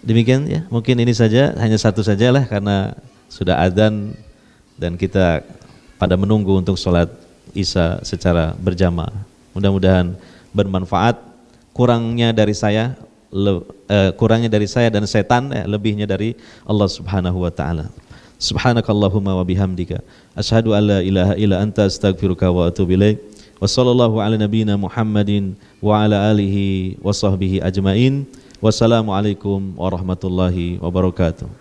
Demikian ya, mungkin ini saja hanya satu sajalah karena sudah adzan dan kita pada menunggu untuk sholat Isya secara berjamaah. Mudah-mudahan bermanfaat kurangnya dari saya le, uh, kurangnya dari saya dan setan eh, lebihnya dari Allah Subhanahu wa taala. Subhanakallahumma wa bihamdika asyhadu an ilaha illa anta astaghfiruka wa atubu ilaik. Wa ala nabiyyina Muhammadin wa ala alihi wa sahbihi ajmain. Wassalamualaikum warahmatullahi wabarakatuh.